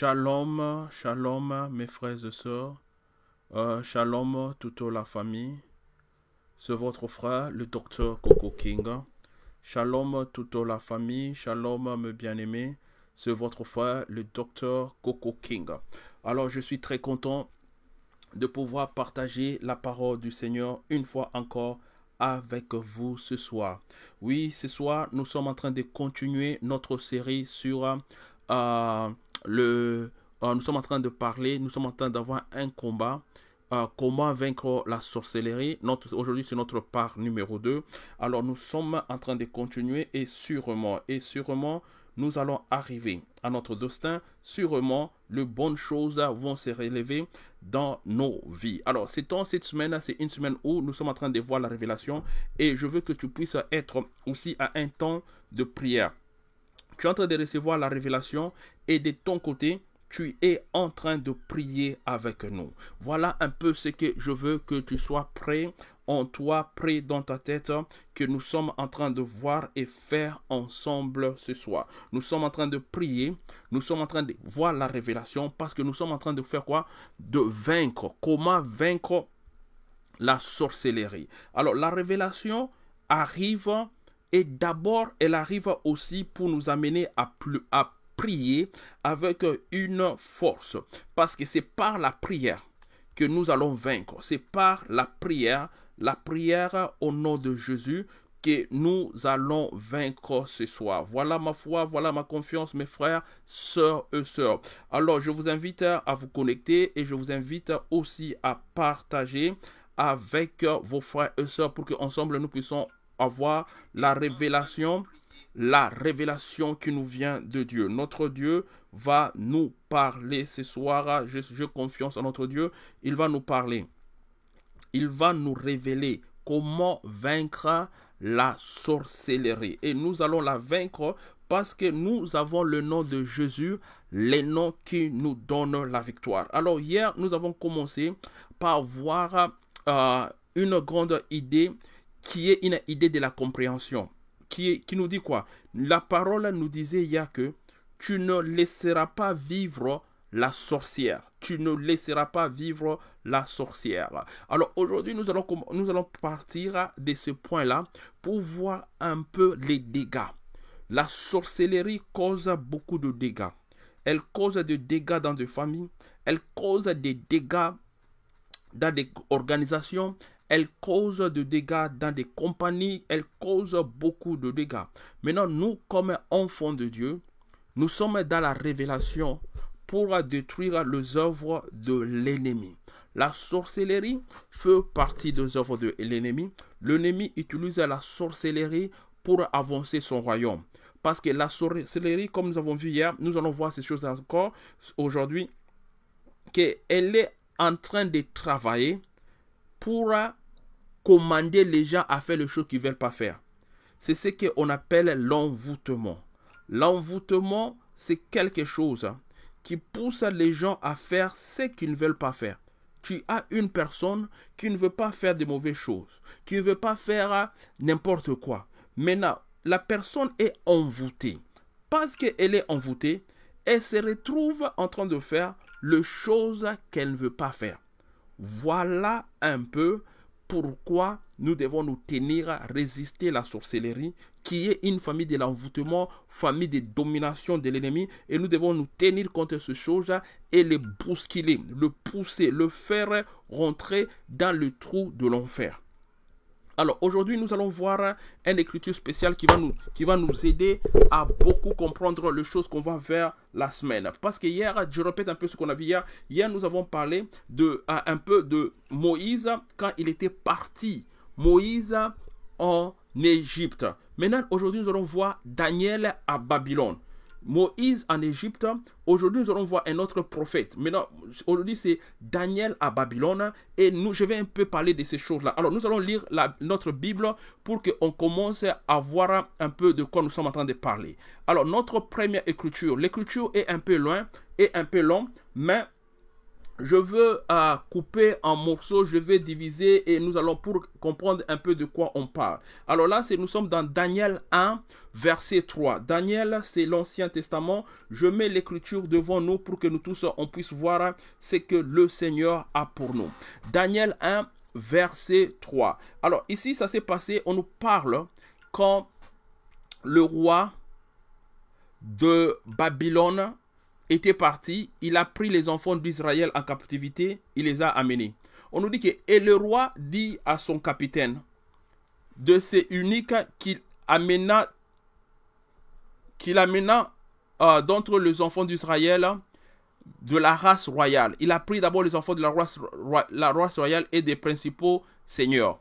Shalom, shalom mes frères et sœurs. Euh, shalom toute la famille. C'est votre frère, le docteur Coco King. Shalom toute la famille. Shalom mes bien-aimés. C'est votre frère, le docteur Coco King. Alors je suis très content de pouvoir partager la parole du Seigneur une fois encore avec vous ce soir. Oui, ce soir, nous sommes en train de continuer notre série sur... Euh, euh, nous sommes en train de parler, nous sommes en train d'avoir un combat. Euh, comment vaincre la sorcellerie Aujourd'hui, c'est notre part numéro 2. Alors, nous sommes en train de continuer et sûrement, et sûrement, nous allons arriver à notre destin. Sûrement, les bonnes choses vont se relever dans nos vies. Alors, c'est temps, cette semaine, c'est une semaine où nous sommes en train de voir la révélation et je veux que tu puisses être aussi à un temps de prière tu es en train de recevoir la révélation et de ton côté, tu es en train de prier avec nous. Voilà un peu ce que je veux que tu sois prêt en toi, prêt dans ta tête, que nous sommes en train de voir et faire ensemble ce soir. Nous sommes en train de prier, nous sommes en train de voir la révélation parce que nous sommes en train de faire quoi De vaincre. Comment vaincre la sorcellerie Alors la révélation arrive et d'abord, elle arrive aussi pour nous amener à, plus, à prier avec une force. Parce que c'est par la prière que nous allons vaincre. C'est par la prière, la prière au nom de Jésus que nous allons vaincre ce soir. Voilà ma foi, voilà ma confiance, mes frères, sœurs et sœurs. Alors, je vous invite à vous connecter et je vous invite aussi à partager avec vos frères et sœurs pour qu'ensemble nous puissions avoir la révélation, la révélation qui nous vient de Dieu. Notre Dieu va nous parler ce soir. Je, je confiance en notre Dieu. Il va nous parler. Il va nous révéler comment vaincre la sorcellerie. Et nous allons la vaincre parce que nous avons le nom de Jésus, les noms qui nous donnent la victoire. Alors hier, nous avons commencé par voir euh, une grande idée qui est une idée de la compréhension, qui, est, qui nous dit quoi La parole nous disait il y a que tu ne laisseras pas vivre la sorcière. Tu ne laisseras pas vivre la sorcière. Alors aujourd'hui, nous allons, nous allons partir de ce point-là pour voir un peu les dégâts. La sorcellerie cause beaucoup de dégâts. Elle cause des dégâts dans des familles. Elle cause des dégâts dans des organisations elle cause de dégâts dans des compagnies, elle cause beaucoup de dégâts. Maintenant, nous, comme enfants de Dieu, nous sommes dans la révélation pour détruire les œuvres de l'ennemi. La sorcellerie fait partie des œuvres de l'ennemi. L'ennemi utilise la sorcellerie pour avancer son royaume. Parce que la sorcellerie, comme nous avons vu hier, nous allons voir ces choses encore aujourd'hui, qu'elle est en train de travailler pour commander les gens à faire le choses qu'ils ne veulent pas faire. C'est ce qu'on appelle l'envoûtement. L'envoûtement, c'est quelque chose hein, qui pousse les gens à faire ce qu'ils ne veulent pas faire. Tu as une personne qui ne veut pas faire de mauvaises choses, qui ne veut pas faire hein, n'importe quoi. Maintenant, la personne est envoûtée. Parce qu'elle est envoûtée, elle se retrouve en train de faire le chose qu'elle ne veut pas faire. Voilà un peu pourquoi nous devons nous tenir à résister la sorcellerie, qui est une famille de l'envoûtement, famille de domination de l'ennemi, et nous devons nous tenir contre ce chose et le bousculer, le pousser, le faire rentrer dans le trou de l'enfer. Alors aujourd'hui, nous allons voir une écriture spéciale qui va nous, qui va nous aider à beaucoup comprendre les choses qu'on va faire la semaine. Parce que hier, je répète un peu ce qu'on a vu hier. Hier, nous avons parlé de, euh, un peu de Moïse quand il était parti. Moïse en Égypte. Maintenant, aujourd'hui, nous allons voir Daniel à Babylone. Moïse en Égypte. Aujourd'hui, nous allons voir un autre prophète. Maintenant, aujourd'hui, c'est Daniel à Babylone. Et nous, je vais un peu parler de ces choses-là. Alors, nous allons lire notre Bible pour qu'on commence à voir un peu de quoi nous sommes en train de parler. Alors, notre première écriture. L'écriture est un peu loin et un peu long, mais je veux euh, couper en morceaux, je vais diviser et nous allons pour comprendre un peu de quoi on parle. Alors là, nous sommes dans Daniel 1, verset 3. Daniel, c'est l'Ancien Testament. Je mets l'écriture devant nous pour que nous tous, euh, on puisse voir euh, ce que le Seigneur a pour nous. Daniel 1, verset 3. Alors ici, ça s'est passé, on nous parle quand le roi de Babylone était parti, il a pris les enfants d'Israël en captivité, il les a amenés. On nous dit que et le roi dit à son capitaine de ces uniques qu'il amena qu'il amena euh, d'entre les enfants d'Israël de la race royale. Il a pris d'abord les enfants de la race, royale et des principaux seigneurs.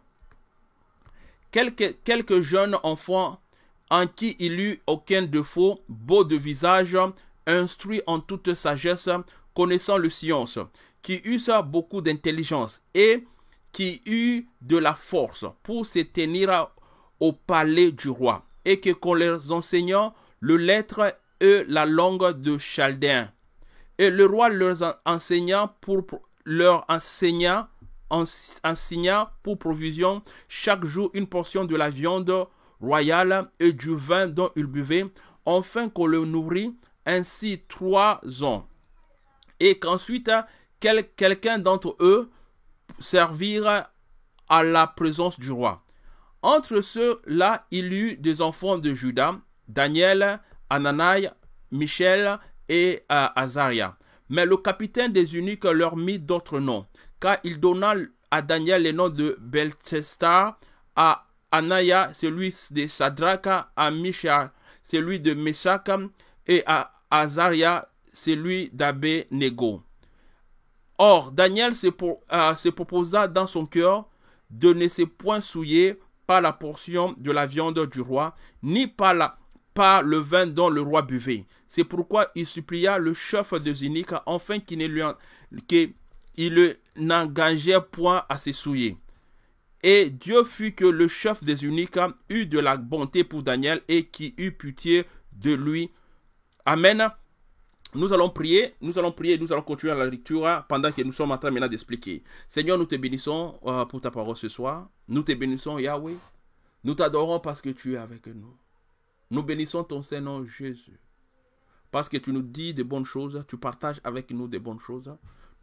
quelques jeunes enfants en qui il eut aucun défaut, beau de visage, instruit en toute sagesse, connaissant le science, qui eussent beaucoup d'intelligence et qui eut de la force pour se tenir au palais du roi, et que qu'on leur enseignant le lettre et la langue de Chaldéen. Et le roi leur enseigna pour leur pour provision chaque jour une portion de la viande royale et du vin dont ils buvaient, enfin qu'on le nourrit ainsi trois ans, et qu'ensuite quelqu'un d'entre eux servir à la présence du roi. Entre ceux-là, il eut des enfants de Judas, Daniel, Ananaï, Michel et euh, Azaria. Mais le capitaine des Uniques leur mit d'autres noms, car il donna à Daniel les noms de Beltestar, à Anaya, celui de Sadrach, à Michel, celui de Meshach, et à Azaria, celui d'Abbé Nego. Or, Daniel euh, se, proposa dans son cœur de ne se point souiller par la portion de la viande du roi, ni par, le vin dont le roi buvait. C'est pourquoi il supplia le chef des uniques enfin qu'il ne lui n'engageait point à se souiller. Et Dieu fut que le chef des Uniques eut de la bonté pour Daniel et qui eut pitié de lui Amen. Nous allons prier, nous allons prier, nous allons continuer la lecture pendant que nous sommes en train maintenant d'expliquer. Seigneur, nous te bénissons euh, pour ta parole ce soir. Nous te bénissons, Yahweh. Nous t'adorons parce que tu es avec nous. Nous bénissons ton Seigneur nom Jésus. Parce que tu nous dis de bonnes choses, tu partages avec nous de bonnes choses.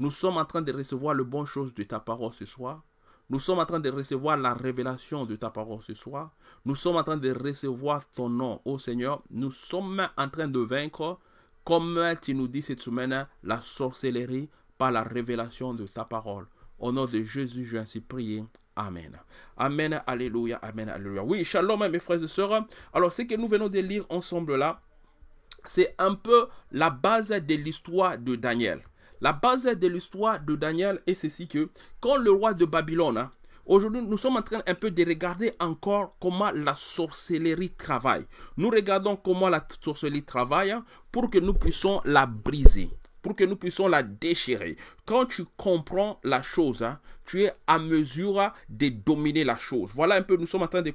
Nous sommes en train de recevoir les bonnes choses de ta parole ce soir. Nous sommes en train de recevoir la révélation de ta parole ce soir. Nous sommes en train de recevoir ton nom, ô Seigneur. Nous sommes en train de vaincre, comme tu nous dis cette semaine, la sorcellerie par la révélation de ta parole. Au nom de Jésus, je ainsi prié. Amen. Amen. Alléluia. Amen. Alléluia. Oui, shalom mes frères et sœurs. Alors, ce que nous venons de lire ensemble là, c'est un peu la base de l'histoire de Daniel. La base de l'histoire de Daniel est ceci que quand le roi de Babylone, hein, Aujourd'hui, nous sommes en train un peu de regarder encore comment la sorcellerie travaille. Nous regardons comment la sorcellerie travaille hein, pour que nous puissions la briser, pour que nous puissions la déchirer. Quand tu comprends la chose, hein, tu es à mesure de dominer la chose. Voilà un peu, nous sommes en train de,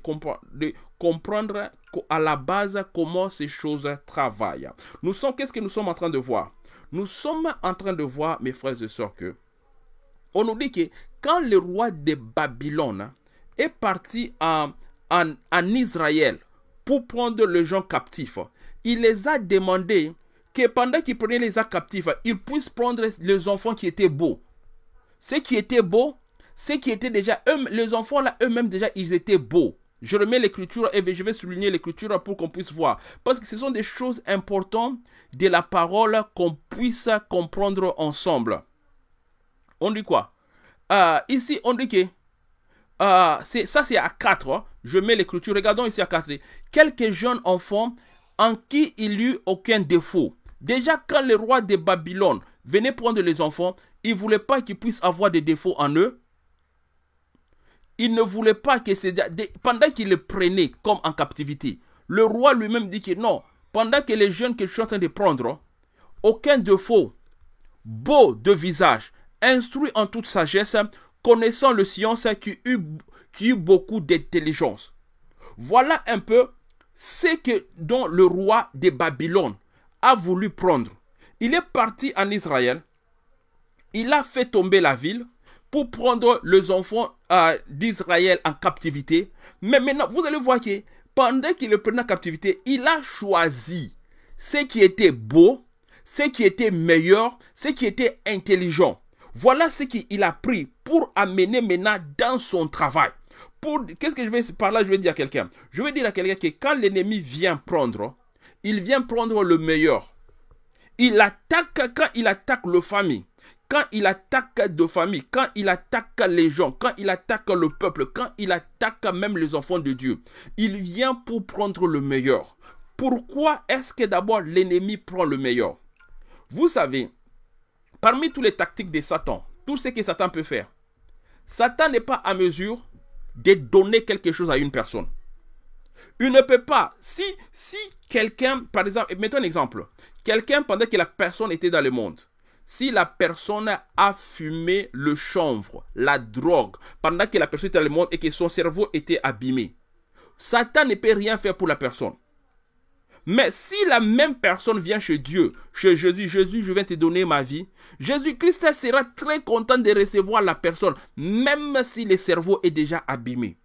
de comprendre à la base comment ces choses travaillent. Nous sommes, qu'est-ce que nous sommes en train de voir nous sommes en train de voir, mes frères et sœurs, que on nous dit que quand le roi de Babylone est parti en, en, Israël pour prendre les gens captifs, il les a demandé que pendant qu'il prenait les gens captifs, il puisse prendre les enfants qui étaient beaux. Ceux qui étaient beaux, ceux qui étaient déjà eux, les enfants là eux-mêmes déjà, ils étaient beaux. Je remets l'écriture et je vais souligner l'écriture pour qu'on puisse voir. Parce que ce sont des choses importantes de la parole qu'on puisse comprendre ensemble. On dit quoi euh, Ici, on dit que euh, ça, c'est à 4. Hein. Je mets l'écriture. Regardons ici à 4. Quelques jeunes enfants en qui il n'y eut aucun défaut. Déjà, quand le roi de Babylone venait prendre les enfants, il ne voulait pas qu'ils puissent avoir des défauts en eux. Il ne voulait pas que... Pendant qu'il les prenait comme en captivité, le roi lui-même dit que non, pendant que les jeunes que je suis en train de prendre, aucun défaut, beau de visage, instruit en toute sagesse, connaissant le science qui eut, qui beaucoup d'intelligence. Voilà un peu ce que dont le roi de Babylone a voulu prendre. Il est parti en Israël, il a fait tomber la ville pour prendre les enfants euh, d'Israël en captivité. Mais maintenant, vous allez voir que pendant qu'il le prenait en captivité, il a choisi ce qui était beau, ce qui était meilleur, ce qui était intelligent. Voilà ce qu'il a pris pour amener maintenant dans son travail. Pour, qu'est-ce que je vais par là Je vais dire à quelqu'un. Je vais dire à quelqu'un que quand l'ennemi vient prendre, il vient prendre le meilleur. Il attaque quand il attaque le famille. Quand il attaque de famille, quand il attaque les gens, quand il attaque le peuple, quand il attaque même les enfants de Dieu, il vient pour prendre le meilleur. Pourquoi est-ce que d'abord l'ennemi prend le meilleur Vous savez, parmi toutes les tactiques de Satan, tout ce que Satan peut faire, Satan n'est pas à mesure de donner quelque chose à une personne. Il ne peut pas. Si, si quelqu'un, par exemple, mettons un exemple, quelqu'un pendant que la personne était dans le monde, si la personne a fumé le chanvre, la drogue, pendant que la personne était dans le monde et que son cerveau était abîmé, Satan ne peut rien faire pour la personne. Mais si la même personne vient chez Dieu, chez Jésus, Jésus, je viens te donner ma vie, Jésus-Christ sera très content de recevoir la personne, même si le cerveau est déjà abîmé.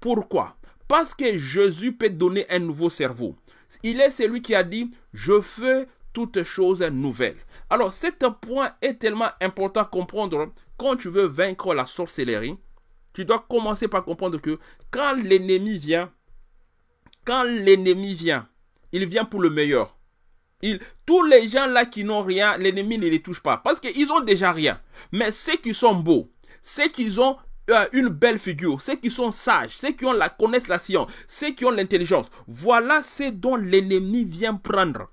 Pourquoi Parce que Jésus peut donner un nouveau cerveau. Il est celui qui a dit, je fais toutes choses nouvelles. Alors, cet point est tellement important à comprendre. Quand tu veux vaincre la sorcellerie, tu dois commencer par comprendre que quand l'ennemi vient, quand l'ennemi vient, il vient pour le meilleur. Il, tous les gens là qui n'ont rien, l'ennemi ne les touche pas parce qu'ils ont déjà rien. Mais ceux qui sont beaux, ceux qui ont euh, une belle figure, ceux qui sont sages, ceux qui ont la, connaissent la science, ceux qui ont l'intelligence, voilà ce dont l'ennemi vient prendre.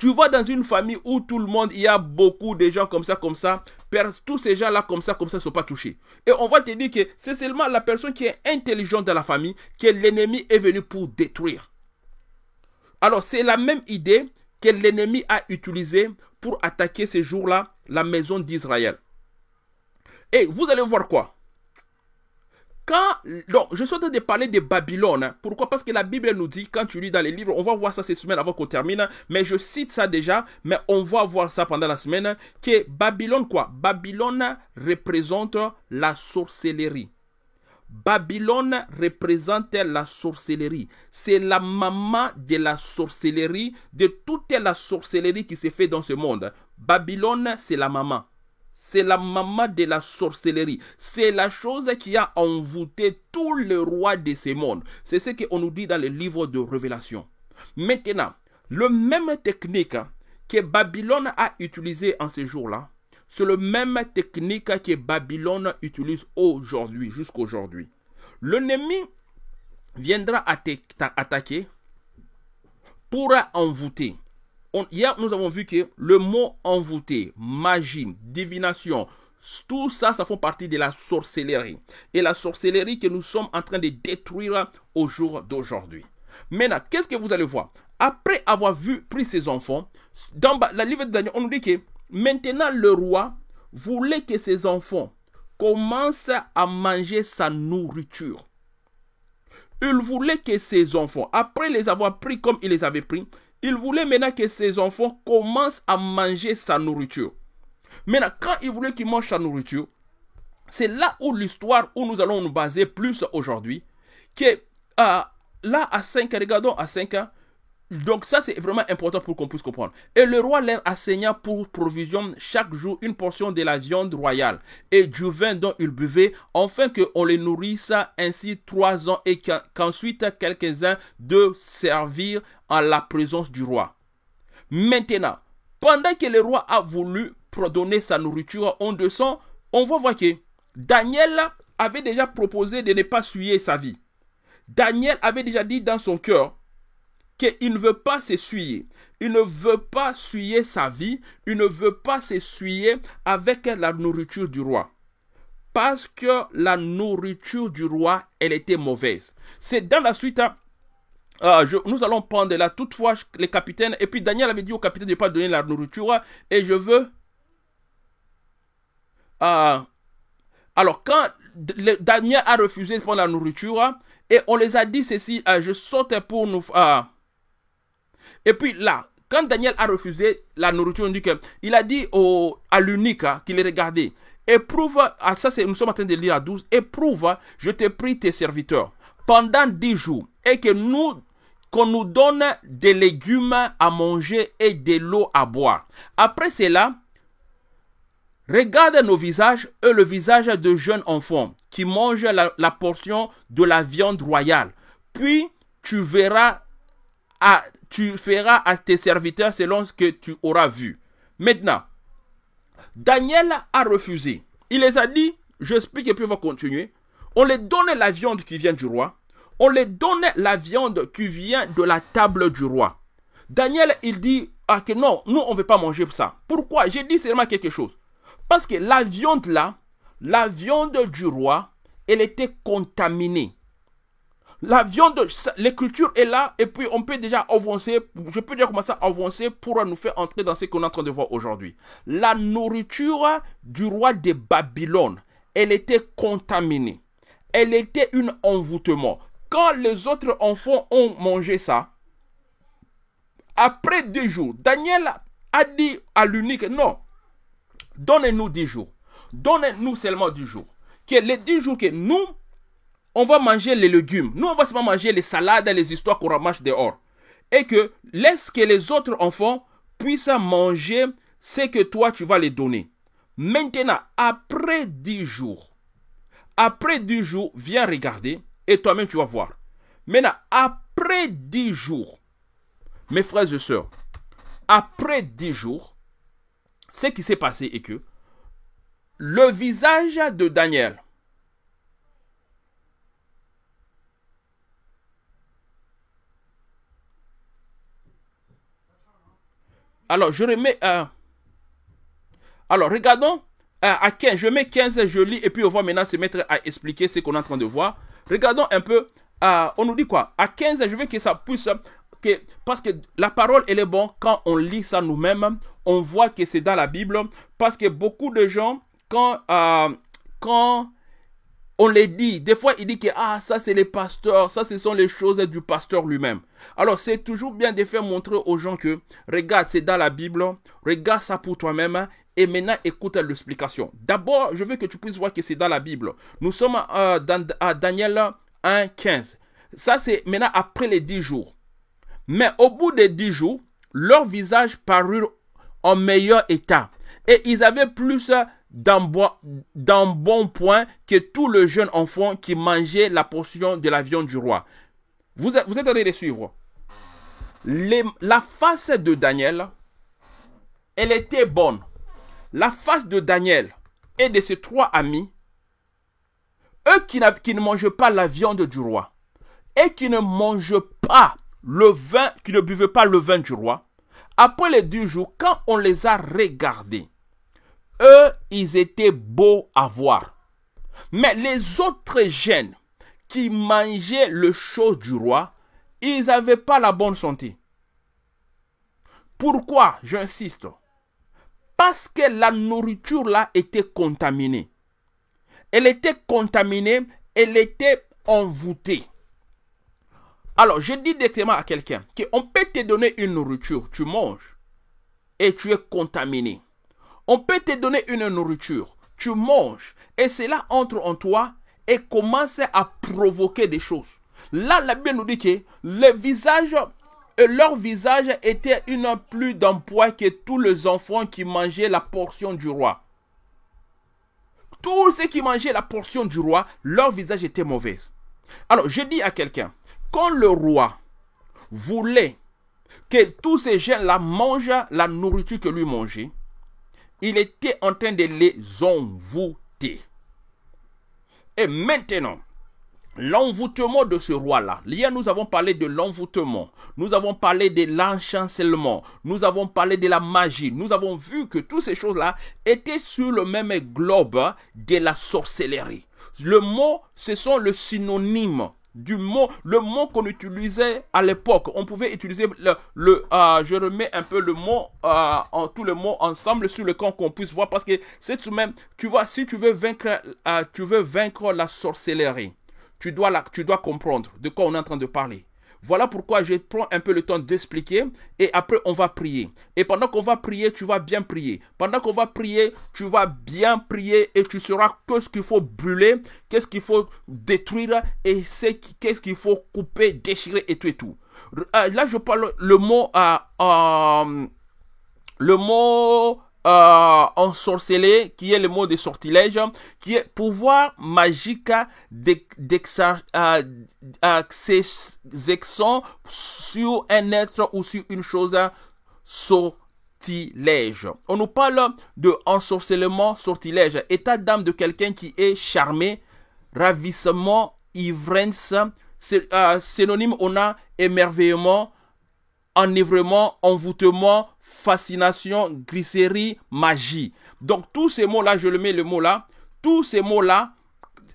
Tu vois dans une famille où tout le monde, il y a beaucoup de gens comme ça, comme ça. Tous ces gens-là, comme ça, comme ça, ne sont pas touchés. Et on va te dire que c'est seulement la personne qui est intelligente dans la famille que l'ennemi est venu pour détruire. Alors, c'est la même idée que l'ennemi a utilisée pour attaquer ces jours-là la maison d'Israël. Et vous allez voir quoi donc, je suis de parler de Babylone. Hein. Pourquoi Parce que la Bible nous dit, quand tu lis dans les livres, on va voir ça cette semaine avant qu'on termine, mais je cite ça déjà, mais on va voir ça pendant la semaine, que Babylone, quoi Babylone représente la sorcellerie. Babylone représente la sorcellerie. C'est la maman de la sorcellerie, de toute la sorcellerie qui se fait dans ce monde. Babylone, c'est la maman. C'est la maman de la sorcellerie. C'est la chose qui a envoûté tous les rois de ce monde. C'est ce qu'on nous dit dans le livre de Révélation. Maintenant, le même technique que Babylone a utilisée en ces jours-là, c'est le même technique que Babylone utilise aujourd'hui, jusqu'aujourd'hui. L'ennemi viendra attaquer pour envoûter hier, nous avons vu que le mot envoûté, magie, divination, tout ça, ça fait partie de la sorcellerie. Et la sorcellerie que nous sommes en train de détruire au jour d'aujourd'hui. Maintenant, qu'est-ce que vous allez voir Après avoir vu, pris ses enfants, dans la livre de Daniel, on nous dit que maintenant le roi voulait que ses enfants commencent à manger sa nourriture. Il voulait que ses enfants, après les avoir pris comme il les avait pris, il voulait maintenant que ses enfants commencent à manger sa nourriture. Maintenant, quand il voulait qu'ils mangent sa nourriture, c'est là où l'histoire où nous allons nous baser plus aujourd'hui, que euh, là à 5 ans, regardons à 5 ans, donc ça, c'est vraiment important pour qu'on puisse comprendre. Et le roi leur assigna pour provision chaque jour une portion de la viande royale et du vin dont ils buvaient, afin qu'on les nourrisse ainsi trois ans et qu'ensuite quelques-uns de servir en la présence du roi. Maintenant, pendant que le roi a voulu donner sa nourriture en 200, on voit que Daniel avait déjà proposé de ne pas suyer sa vie. Daniel avait déjà dit dans son cœur, qu'il ne veut pas s'essuyer. Il ne veut pas suyer sa vie. Il ne veut pas s'essuyer avec la nourriture du roi. Parce que la nourriture du roi, elle était mauvaise. C'est dans la suite euh, nous allons prendre là toutefois les capitaines. Et puis Daniel avait dit au capitaine de ne pas donner la nourriture. Et je veux... Euh, alors quand Daniel a refusé de prendre la nourriture, et on les a dit ceci, euh, je saute pour nous... Et puis là, quand Daniel a refusé la nourriture que, il a dit au, à l'unique hein, les regardait, éprouve, ah, ça c'est, nous sommes en train de lire à 12, éprouve, je t'ai pris tes serviteurs pendant 10 jours et que nous qu'on nous donne des légumes à manger et de l'eau à boire. Après cela, regarde nos visages et le visage de jeunes enfants qui mangent la portion de la viande royale. Puis tu verras tu feras à tes serviteurs selon ce que tu auras vu. Maintenant, Daniel a refusé. Il les a dit, j'explique et puis on va continuer. On les donnait la viande qui vient du roi. On les donnait la viande qui vient de la table du roi. Daniel, il dit, ah que non, nous on ne veut pas manger ça. Pourquoi J'ai dit seulement quelque chose. Parce que la viande là, la viande du roi, elle était contaminée viande, viande, l'écriture est là et puis on peut déjà avancer, je peux déjà commencer à avancer pour nous faire entrer dans ce qu'on est en train de voir aujourd'hui. La nourriture du roi de Babylone, elle était contaminée. Elle était un envoûtement. Quand les autres enfants ont mangé ça, après deux jours, Daniel a dit à l'unique, non, donnez-nous dix jours. Donnez-nous seulement dix jours. Que les dix jours que nous, on va manger les légumes. Nous, on va seulement manger les salades et les histoires qu'on ramasse dehors. Et que laisse que les autres enfants puissent manger ce que toi, tu vas les donner. Maintenant, après dix jours, après dix jours, viens regarder et toi-même, tu vas voir. Maintenant, après dix jours, mes frères et sœurs, après dix jours, ce qui s'est passé est que le visage de Daniel, Alors, je remets... Euh, alors, regardons euh, à 15. Je mets 15, je lis, et puis on va maintenant se mettre à expliquer ce qu'on est en train de voir. Regardons un peu. Euh, on nous dit quoi À 15, je veux que ça puisse... Que, parce que la parole, elle est bonne. Quand on lit ça nous-mêmes, on voit que c'est dans la Bible. Parce que beaucoup de gens, quand... quand on les dit. Des fois, il dit que ah, ça c'est les pasteurs, ça ce sont les choses du pasteur lui-même. Alors, c'est toujours bien de faire montrer aux gens que regarde, c'est dans la Bible, regarde ça pour toi-même et maintenant, écoute l'explication. D'abord, je veux que tu puisses voir que c'est dans la Bible. Nous sommes euh, à, Daniel 1, 15. Ça, c'est maintenant après les 10 jours. Mais au bout des 10 jours, leur visage parut en meilleur état. Et ils avaient plus d'un bon, bon point que tout le jeune enfant qui mangeait la portion de la viande du roi. Vous, vous êtes allé les suivre. la face de Daniel, elle était bonne. La face de Daniel et de ses trois amis, eux qui, ne mangent pas la viande du roi et qui ne mangent pas le vin, qui ne buvaient pas le vin du roi, après les deux jours, quand on les a regardés, eux, ils étaient beaux à voir. Mais les autres jeunes qui mangeaient le chaud du roi, ils n'avaient pas la bonne santé. Pourquoi J'insiste. Parce que la nourriture là était contaminée. Elle était contaminée, elle était envoûtée. Alors, je dis directement à quelqu'un qu'on peut te donner une nourriture, tu manges et tu es contaminé. On peut te donner une nourriture, tu manges, et cela entre en toi et commence à provoquer des choses. Là, la Bible nous dit que le visage, euh, leur visage était une plus d'emploi que tous les enfants qui mangeaient la portion du roi. Tous ceux qui mangeaient la portion du roi, leur visage était mauvais. Alors, je dis à quelqu'un, quand le roi voulait que tous ces gens-là mangent la nourriture que lui mangeait, il était en train de les envoûter. Et maintenant, L'envoûtement de ce roi-là. Hier, nous avons parlé de l'envoûtement. Nous avons parlé de l'enchancellement. Nous avons parlé de la magie. Nous avons vu que toutes ces choses-là étaient sur le même globe de la sorcellerie. Le mot, ce sont le synonyme du mot, le mot qu'on utilisait à l'époque. On pouvait utiliser le, le euh, je remets un peu le mot, euh, tous en, tout le mot ensemble sur le camp qu'on puisse voir parce que c'est tout même, tu vois, si tu veux vaincre, euh, tu veux vaincre la sorcellerie, tu dois la, tu dois comprendre de quoi on est en train de parler. Voilà pourquoi je prends un peu le temps d'expliquer et après on va prier. Et pendant qu'on va prier, tu vas bien prier. Pendant qu'on va prier, tu vas bien prier et tu sauras que ce qu'il faut brûler, qu'est-ce qu'il faut détruire et qu'est-ce qu'il faut couper, déchirer et tout et tout. Euh, là, je parle le mot... Euh, euh, le mot en euh, ensorcelé, qui est le mot de sortilège, qui est pouvoir magique d'exerçant euh, sur un être ou sur une chose sortilège. On nous parle de ensorcellement, sortilège, état d'âme de quelqu'un qui est charmé, ravissement, ivresse, C'est euh, synonyme on a émerveillement, enivrement, envoûtement, fascination, glycérie, magie. Donc tous ces mots-là, je le mets le mot-là, tous ces mots-là,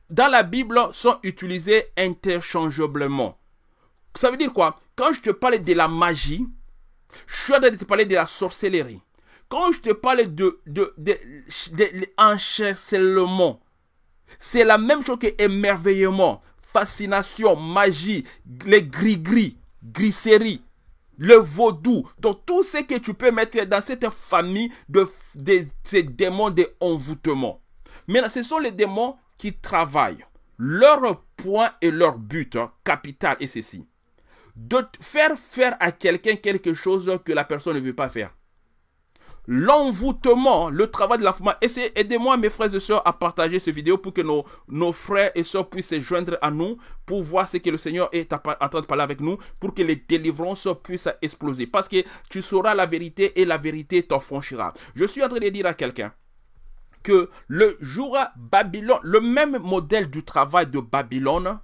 dans la Bible, sont utilisés interchangeablement. Ça veut dire quoi Quand je te parle de la magie, je suis en train de te parler de la sorcellerie. Quand je te parle de, de, c'est la même chose que émerveillement, fascination, magie, les gris-gris, glycérie, le vaudou, donc tout ce que tu peux mettre dans cette famille de, ces démons de envoûtement. Maintenant, ce sont les démons qui travaillent. Leur point et leur but hein, capital est ceci. De faire faire à quelqu'un quelque chose que la personne ne veut pas faire l'envoûtement, le travail de la femme aidez-moi mes frères et sœurs à partager cette vidéo pour que nos, nos frères et sœurs puissent se joindre à nous pour voir ce que le Seigneur est en train de parler avec nous, pour que les délivrances puissent exploser. Parce que tu sauras la vérité et la vérité t'affranchira. Je suis en train de dire à quelqu'un, que le jour à Babylone, le même modèle du travail de Babylone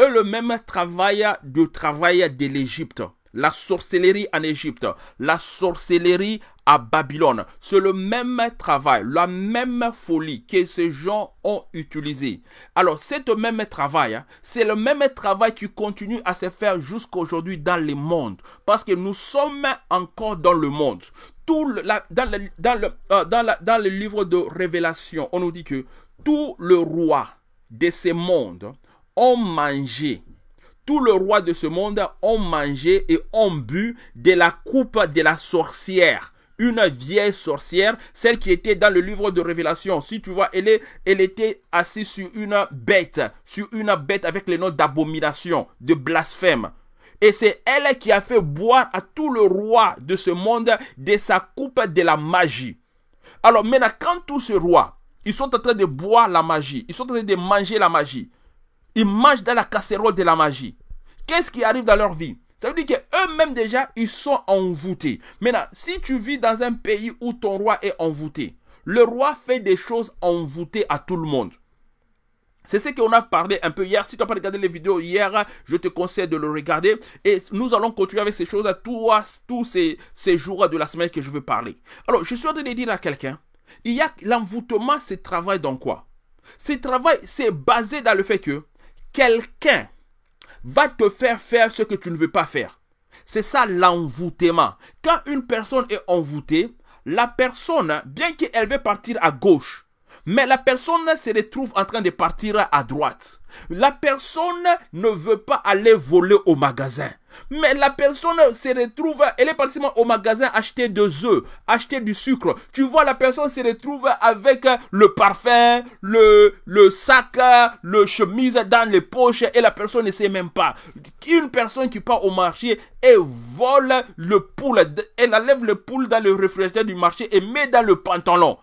et le même travail du travail de l'Égypte la sorcellerie en Égypte, la sorcellerie à Babylone. C'est le même travail, la même folie que ces gens ont utilisé. Alors, c'est le même travail, hein, c'est le même travail qui continue à se faire jusqu'aujourd'hui dans le monde. Parce que nous sommes encore dans le monde. Tout dans, le, euh, le livre de Révélation, on nous dit que tout le roi de ce monde ont mangé tout le roi de ce monde ont mangé et ont bu de la coupe de la sorcière une vieille sorcière, celle qui était dans le livre de Révélation. Si tu vois, elle, elle était assise sur une bête, sur une bête avec le nom d'abomination, de blasphème. Et c'est elle qui a fait boire à tout le roi de ce monde de sa coupe de la magie. Alors maintenant, quand tous ces rois, ils sont en train de boire la magie, ils sont en train de manger la magie, ils mangent dans la casserole de la magie. Qu'est-ce qui arrive dans leur vie ça veut dire qu'eux-mêmes déjà, ils sont envoûtés. Maintenant, si tu vis dans un pays où ton roi est envoûté, le roi fait des choses envoûtées à tout le monde. C'est ce qu'on a parlé un peu hier. Si tu n'as pas regardé les vidéos hier, je te conseille de le regarder. Et nous allons continuer avec ces choses à tous ces, jours de la semaine que je veux parler. Alors, je suis en train de dire à quelqu'un, il y a l'envoûtement, c'est travail dans quoi C'est travail, c'est basé dans le fait que quelqu'un va te faire faire ce que tu ne veux pas faire. C'est ça l'envoûtement. Quand une personne est envoûtée, la personne, bien qu'elle veuille partir à gauche, mais la personne se retrouve en train de partir à droite. La personne ne veut pas aller voler au magasin. Mais la personne se retrouve, elle est partie au magasin acheter des œufs, acheter du sucre. Tu vois, la personne se retrouve avec le parfum, le, le sac, le chemise dans les poches et la personne ne sait même pas. Une personne qui part au marché et vole le poule, elle enlève le poule dans le réfrigérateur du marché et met dans le pantalon.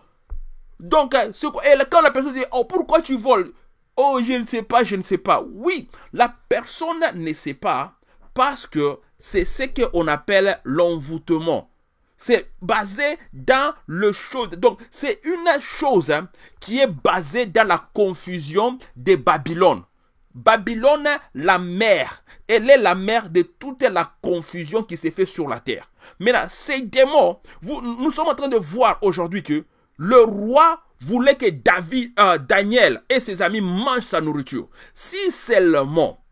Donc, euh, ce, quand la personne dit, oh, pourquoi tu voles Oh, je ne sais pas, je ne sais pas. Oui, la personne ne sait pas parce que c'est ce qu'on appelle l'envoûtement. C'est basé dans le chose. Donc, c'est une chose hein, qui est basée dans la confusion de Babylone. Babylone, la mère, elle est la mère de toute la confusion qui s'est faite sur la terre. Mais là, ces démons, vous, nous sommes en train de voir aujourd'hui que le roi voulait que David, euh, Daniel et ses amis mangent sa nourriture. Si seulement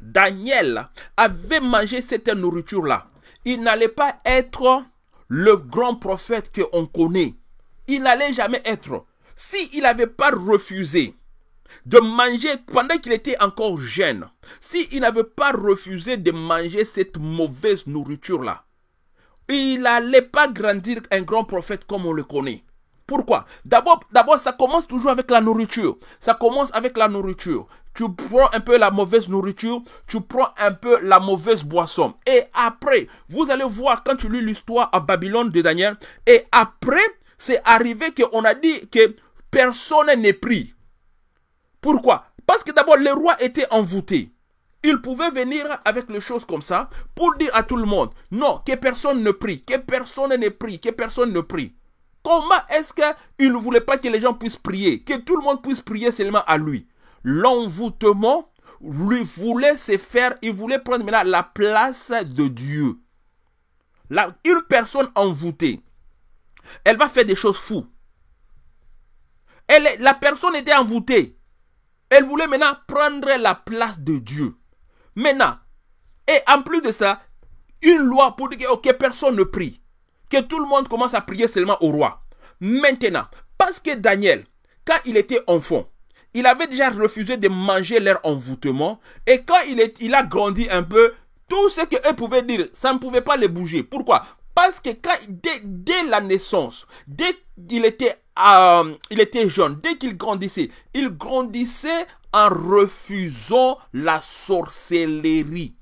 Daniel avait mangé cette nourriture-là, il n'allait pas être le grand prophète qu'on connaît. Il n'allait jamais être. S'il il n'avait pas refusé de manger pendant qu'il était encore jeune, s'il n'avait pas refusé de manger cette mauvaise nourriture-là, il n'allait pas grandir un grand prophète comme on le connaît. Pourquoi D'abord, d'abord, ça commence toujours avec la nourriture. Ça commence avec la nourriture. Tu prends un peu la mauvaise nourriture, tu prends un peu la mauvaise boisson. Et après, vous allez voir quand tu lis l'histoire à Babylone de Daniel. Et après, c'est arrivé qu'on a dit que personne n'est pris. Pourquoi Parce que d'abord, les rois étaient envoûtés. Ils pouvaient venir avec les choses comme ça pour dire à tout le monde, non, que personne ne prie, que personne ne prie, que personne ne prie. Comment est-ce qu'il ne voulait pas que les gens puissent prier, que tout le monde puisse prier seulement à lui L'envoûtement lui voulait se faire, il voulait prendre maintenant la place de Dieu. La, une personne envoûtée, elle va faire des choses fous. Elle, la personne était envoûtée. Elle voulait maintenant prendre la place de Dieu. Maintenant, et en plus de ça, une loi pour dire que personne ne prie que tout le monde commence à prier seulement au roi. Maintenant, parce que Daniel, quand il était enfant, il avait déjà refusé de manger leur envoûtement. Et quand il, est, il a grandi un peu, tout ce qu'eux pouvaient dire, ça ne pouvait pas les bouger. Pourquoi Parce que dès, la naissance, dès qu'il était, euh, était jeune, dès qu'il grandissait, il grandissait en refusant la sorcellerie.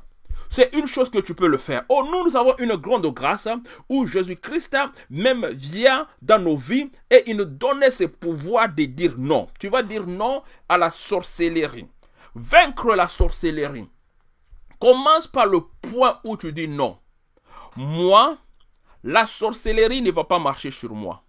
C'est une chose que tu peux le faire. Oh, nous, nous avons une grande grâce hein, où Jésus-Christ hein, même vient dans nos vies et il nous donnait ce pouvoir de dire non. Tu vas dire non à la sorcellerie. Vaincre la sorcellerie. Commence par le point où tu dis non. Moi, la sorcellerie ne va pas marcher sur moi.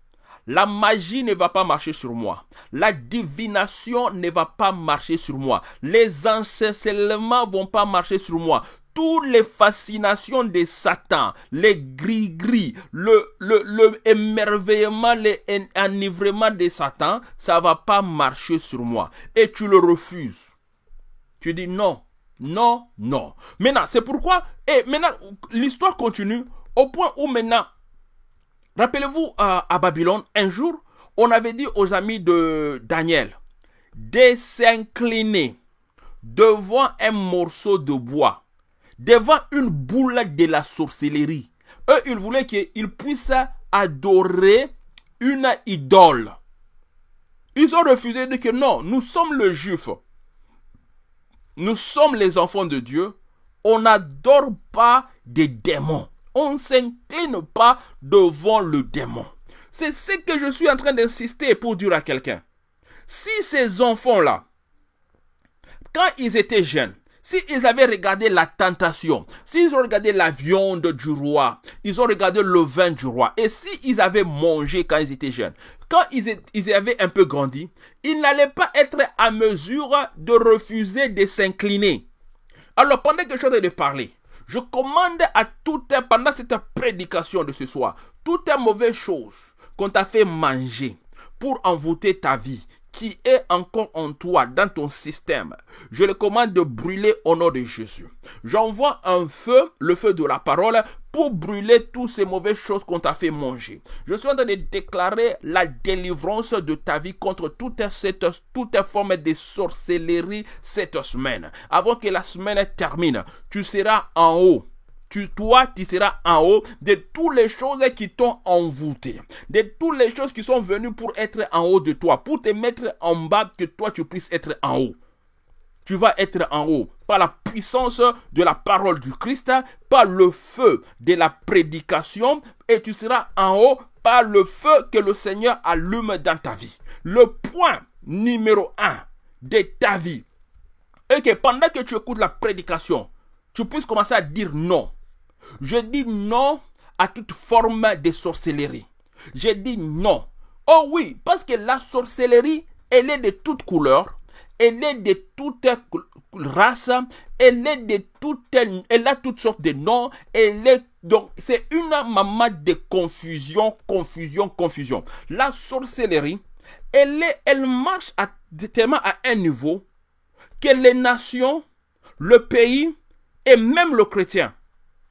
La magie ne va pas marcher sur moi. La divination ne va pas marcher sur moi. Les ne vont pas marcher sur moi toutes les fascinations de Satan, les gris-gris, le, le, le émerveillement, l'enivrement de Satan, ça va pas marcher sur moi. Et tu le refuses. Tu dis non, non, non. Maintenant, c'est pourquoi, et maintenant, l'histoire continue au point où maintenant, Rappelez-vous, à, Babylone, un jour, on avait dit aux amis de Daniel de s'incliner devant un morceau de bois, devant une boule de la sorcellerie. Eux, ils voulaient qu'ils puissent adorer une idole. Ils ont refusé de dire que non, nous sommes le juif. Nous sommes les enfants de Dieu. On n'adore pas des démons on ne s'incline pas devant le démon. C'est ce que je suis en train d'insister pour dire à quelqu'un. Si ces enfants-là, quand ils étaient jeunes, S'ils avaient regardé la tentation, s'ils ont regardé la viande du roi, ils ont regardé le vin du roi, et s'ils avaient mangé quand ils étaient jeunes, quand ils, ils avaient un peu grandi, ils n'allaient pas être à mesure de refuser de s'incliner. Alors pendant que je suis en train de parler, je commande à toutes, pendant cette prédication de ce soir, toutes les mauvaises choses qu'on t'a fait manger pour envoûter ta vie, qui est encore en toi, dans ton système, je le commande de brûler au nom de Jésus. J'envoie un feu, le feu de la parole, pour brûler toutes ces mauvaises choses qu'on t'a fait manger. Je suis en train de déclarer la délivrance de ta vie contre toute cette, toute forme de sorcellerie cette semaine. Avant que la semaine termine, tu seras en haut tu, toi, tu seras en haut de toutes les choses qui t'ont envoûté, de toutes les choses qui sont venues pour être en haut de toi, pour te mettre en bas, que toi, tu puisses être en haut. Tu vas être en haut par la puissance de la parole du Christ, par le feu de la prédication, et tu seras en haut par le feu que le Seigneur allume dans ta vie. Le point numéro un de ta vie, et que pendant que tu écoutes la prédication, tu puisses commencer à dire non. Je dis non à toute forme de sorcellerie. Je dis non. Oh oui, parce que la sorcellerie, elle est de toutes couleurs, elle est de toutes races, elle est de toutes, elle a toutes sortes de noms, elle est donc c'est une maman de confusion, confusion, confusion. La sorcellerie, elle elle marche tellement à un niveau que les nations, le pays et même le chrétien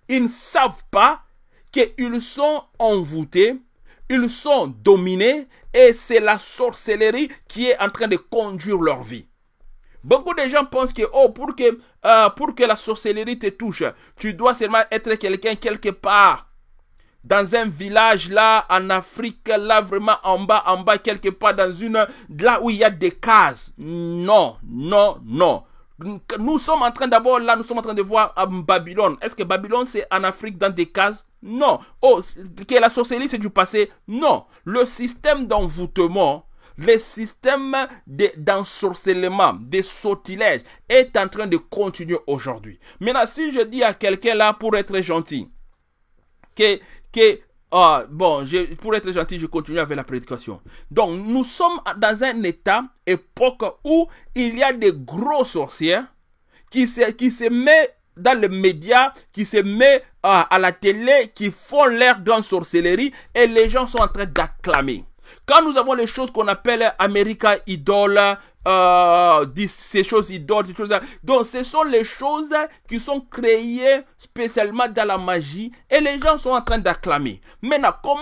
ils ne savent pas qu'ils sont envoûtés, ils sont dominés et c'est la sorcellerie qui est en train de conduire leur vie. Beaucoup de gens pensent que, oh, pour que, euh, pour que la sorcellerie te touche, tu dois seulement être quelqu'un quelque part. Dans un village là, en Afrique, là vraiment en bas, en bas, quelque part, dans une, là où il y a des cases. Non, non, non. Nous sommes en train d'abord là, nous sommes en train de voir euh, Babylone. Est-ce que Babylone c'est en Afrique dans des cases Non. Oh, que la sorcellerie c'est du passé Non. Le système d'envoûtement, le système d'ensorcellement, de, des est en train de continuer aujourd'hui. Maintenant, si je dis à quelqu'un là pour être gentil, que, que ah, bon, pour être gentil, je continue avec la prédication. Donc, nous sommes dans un état, époque où il y a des gros sorcières qui se, qui se mettent dans les médias, qui se mettent à, à la télé, qui font l'air d'une sorcellerie et les gens sont en train d'acclamer. Quand nous avons les choses qu'on appelle America Idol, euh, ces choses idoles, ces choses. Donc, ce sont les choses qui sont créées spécialement dans la magie et les gens sont en train d'acclamer. Maintenant, comment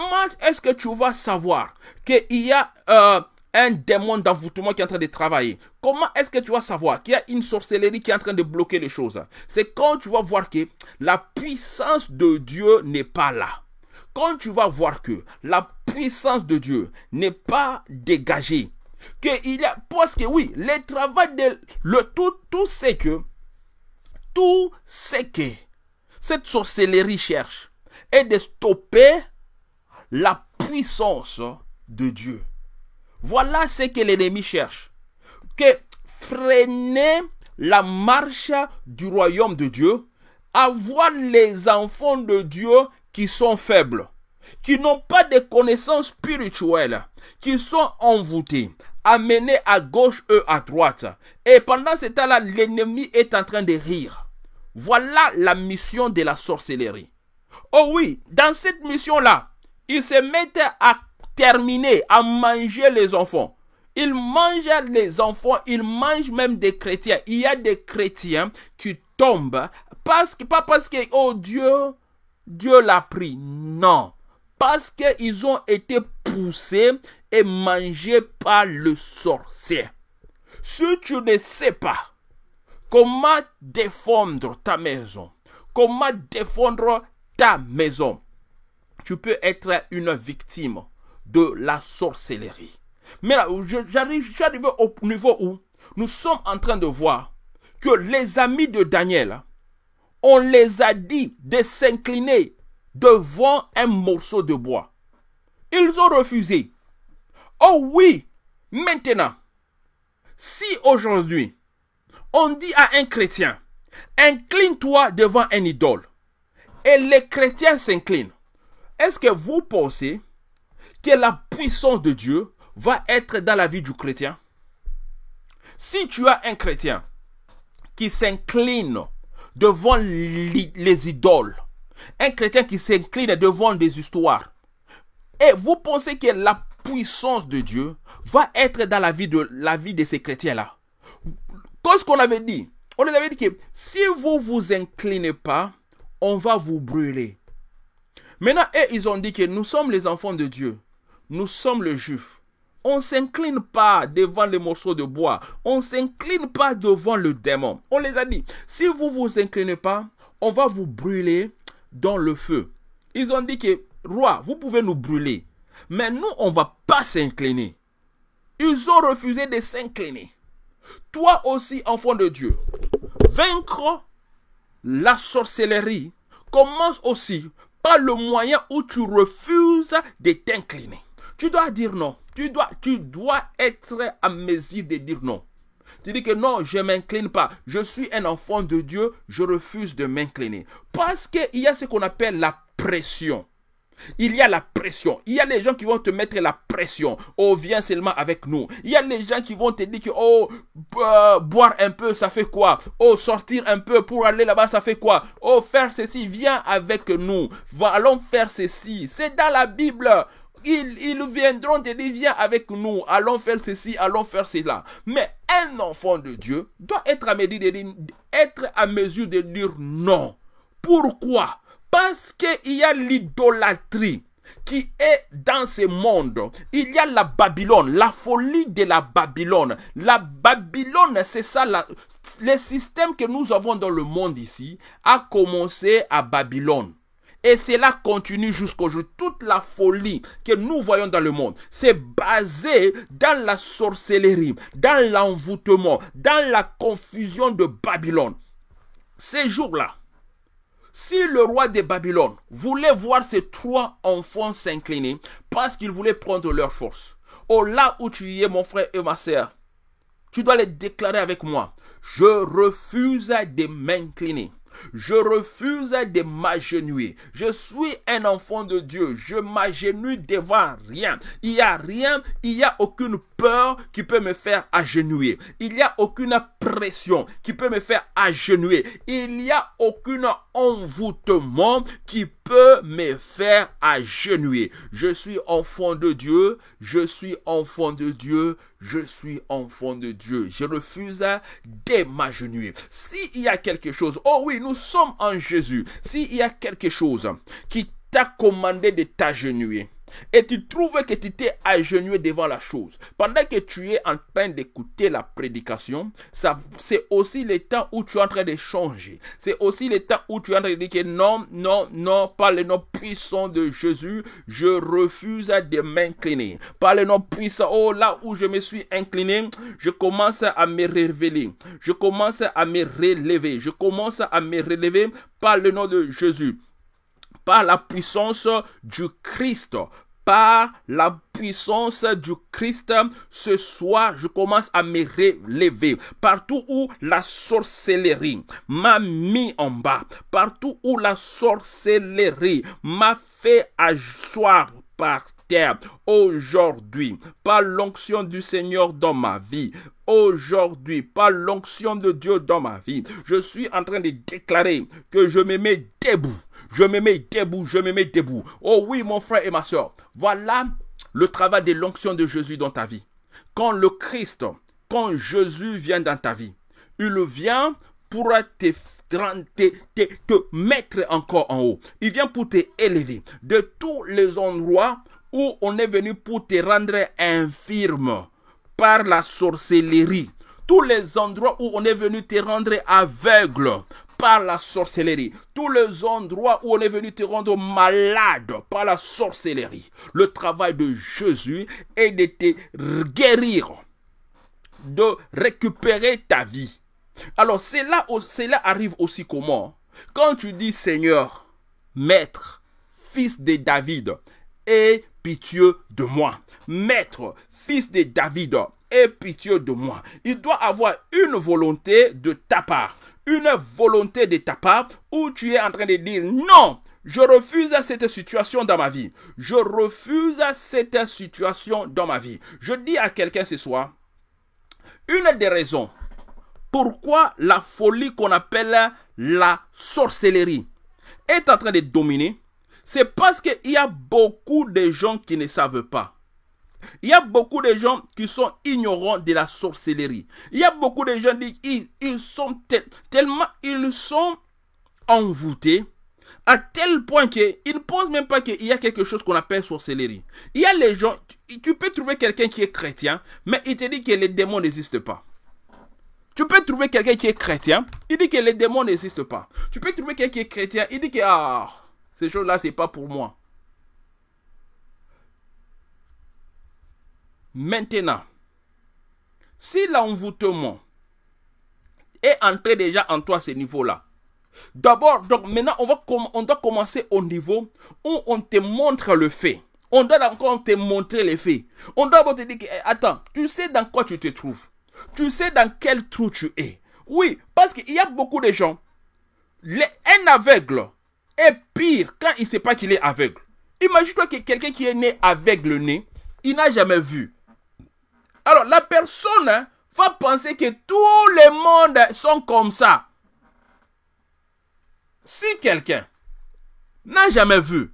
est-ce que tu vas savoir qu'il y a euh, un démon d'envoûtement qui est en train de travailler Comment est-ce que tu vas savoir qu'il y a une sorcellerie qui est en train de bloquer les choses C'est quand tu vas voir que la puissance de Dieu n'est pas là quand tu vas voir que la puissance de Dieu n'est pas dégagée, qu'il y a, parce que oui, le travail de, le tout, tout c'est que, tout ce que cette sorcellerie cherche est de stopper la puissance de Dieu. Voilà ce que l'ennemi cherche. Que freiner la marche du royaume de Dieu, avoir les enfants de Dieu qui sont faibles, qui n'ont pas de connaissances spirituelles, qui sont envoûtés, amener à gauche, eux à droite. Et pendant ce temps-là, l'ennemi est en train de rire. Voilà la mission de la sorcellerie. Oh oui, dans cette mission-là, ils se mettent à terminer, à manger les enfants. Ils mangent les enfants, ils mangent même des chrétiens. Il y a des chrétiens qui tombent parce que, pas parce que, oh Dieu, Dieu l'a pris. Non parce qu'ils ont été poussés et mangés par le sorcier. Si tu ne sais pas comment défendre ta maison, comment défendre ta maison, tu peux être une victime de la sorcellerie. Mais là, j'arrive, j'arrive au niveau où nous sommes en train de voir que les amis de Daniel, on les a dit de s'incliner devant un morceau de bois. Ils ont refusé. Oh oui, maintenant, si aujourd'hui on dit à un chrétien, incline-toi devant un idole, et les chrétiens s'inclinent, est-ce que vous pensez que la puissance de Dieu va être dans la vie du chrétien Si tu as un chrétien qui s'incline devant les idoles, un chrétien qui s'incline devant des histoires. Et vous pensez que la puissance de Dieu va être dans la vie de, la vie de ces chrétiens-là. Qu'est-ce qu'on avait dit On les avait dit que si vous ne vous inclinez pas, on va vous brûler. Maintenant, eux, ils ont dit que nous sommes les enfants de Dieu. Nous sommes les juifs. On ne s'incline pas devant les morceaux de bois. On ne s'incline pas devant le démon. On les a dit, si vous vous inclinez pas, on va vous brûler dans le feu. Ils ont dit que, roi, vous pouvez nous brûler, mais nous, on ne va pas s'incliner. Ils ont refusé de s'incliner. Toi aussi, enfant de Dieu, vaincre la sorcellerie commence aussi par le moyen où tu refuses de t'incliner. Tu dois dire non. Tu dois, tu dois être à mesure de dire non. Tu dis que non, je ne m'incline pas. Je suis un enfant de Dieu, je refuse de m'incliner. Parce qu'il y a ce qu'on appelle la pression. Il y a la pression. Il y a les gens qui vont te mettre la pression. Oh, viens seulement avec nous. Il y a les gens qui vont te dire que, oh, euh, boire un peu, ça fait quoi Oh, sortir un peu pour aller là-bas, ça fait quoi Oh, faire ceci, viens avec nous. Allons faire ceci. C'est dans la Bible ils, viendront de livia avec nous, allons faire ceci, allons faire cela. Mais un enfant de Dieu doit être à, mesure de dire, mesure de dire non. Pourquoi Parce qu'il y a l'idolâtrie qui est dans ce monde. Il y a la Babylone, la folie de la Babylone. La Babylone, c'est ça, le système que nous avons dans le monde ici a commencé à Babylone. Et cela continue jusqu'au jour. Toute la folie que nous voyons dans le monde, c'est basé dans la sorcellerie, dans l'envoûtement, dans la confusion de Babylone. Ces jours-là, si le roi de Babylone voulait voir ses trois enfants s'incliner parce qu'il voulait prendre leur force, au oh, là où tu y es, mon frère et ma sœur, tu dois les déclarer avec moi. Je refuse de m'incliner. Je refuse de m'agenouiller. Je suis un enfant de Dieu. Je m'agenouille devant rien. Il n'y a rien, il n'y a aucune qui peut me faire agenouiller. Il n'y a aucune pression qui peut me faire agenouiller. Il n'y a aucune envoûtement qui peut me faire agenouiller. Je suis enfant de Dieu, je suis enfant de Dieu, je suis enfant de Dieu. Je refuse de m'agenouiller. S'il y a quelque chose, oh oui, nous sommes en Jésus. S'il y a quelque chose qui t'a commandé de t'agenouiller, et tu trouves que tu t'es agenouillé devant la chose. Pendant que tu es en train d'écouter la prédication, c'est aussi le temps où tu es en train de changer. C'est aussi le temps où tu es en train de dire que non, non, non, par le nom puissant de Jésus, je refuse de m'incliner. Par le nom puissant, oh là où je me suis incliné, je commence à me révéler. Je commence à me relever. Je commence à me relever par le nom de Jésus par la puissance du Christ par la puissance du Christ, ce soir, je commence à me relever. Partout où la sorcellerie m'a mis en bas, partout où la sorcellerie m'a fait asseoir Aujourd'hui, par l'onction du Seigneur dans ma vie, aujourd'hui par l'onction de Dieu dans ma vie. Je suis en train de déclarer que je me mets debout. Je me mets debout, je me mets debout. Oh oui, mon frère et ma soeur, voilà le travail de l'onction de Jésus dans ta vie. Quand le Christ, quand Jésus vient dans ta vie, il vient pour te te, te, mettre encore en haut. Il vient pour te élever de tous les endroits où on est venu pour te rendre infirme par la sorcellerie. Tous les endroits où on est venu te rendre aveugle par la sorcellerie. Tous les endroits où on est venu te rendre malade par la sorcellerie. Le travail de Jésus est de te guérir, de récupérer ta vie. Alors cela, cela arrive aussi comment Quand tu dis Seigneur, Maître, Fils de David, et pitié de moi. Maître, fils de David, est pitié de moi. Il doit avoir une volonté de ta part. Une volonté de ta part où tu es en train de dire non, je refuse cette situation dans ma vie. Je refuse cette situation dans ma vie. Je dis à quelqu'un ce soir, une des raisons pourquoi la folie qu'on appelle la sorcellerie est en train de dominer, c'est parce qu'il y a beaucoup de gens qui ne savent pas. Il y a beaucoup de gens qui sont ignorants de la sorcellerie. Il y a beaucoup de gens qui ils, sont tellement ils sont envoûtés à tel point qu'ils ne pensent même pas qu'il y a quelque chose qu'on appelle sorcellerie. Il y a les gens, tu, peux trouver quelqu'un qui est chrétien, mais il te dit que les démons n'existent pas. Tu peux trouver quelqu'un qui est chrétien, il dit que les démons n'existent pas. Tu peux trouver quelqu'un qui est chrétien, il dit que ah, ces choses-là, c'est pas pour moi. Maintenant, si l'envoûtement est entré déjà en toi ce niveau-là, d'abord, donc maintenant, on, va on doit commencer au niveau où on te montre le fait. On doit encore te montrer les faits. On doit te dire, eh, attends, tu sais dans quoi tu te trouves. Tu sais dans quel trou tu es. Oui, parce qu'il y a beaucoup de gens. Les, un aveugle et pire, quand il ne sait pas qu'il est aveugle. Imagine-toi que quelqu'un qui est né aveugle le il n'a jamais vu. Alors la personne hein, va penser que tout le monde sont comme ça. Si quelqu'un n'a jamais vu,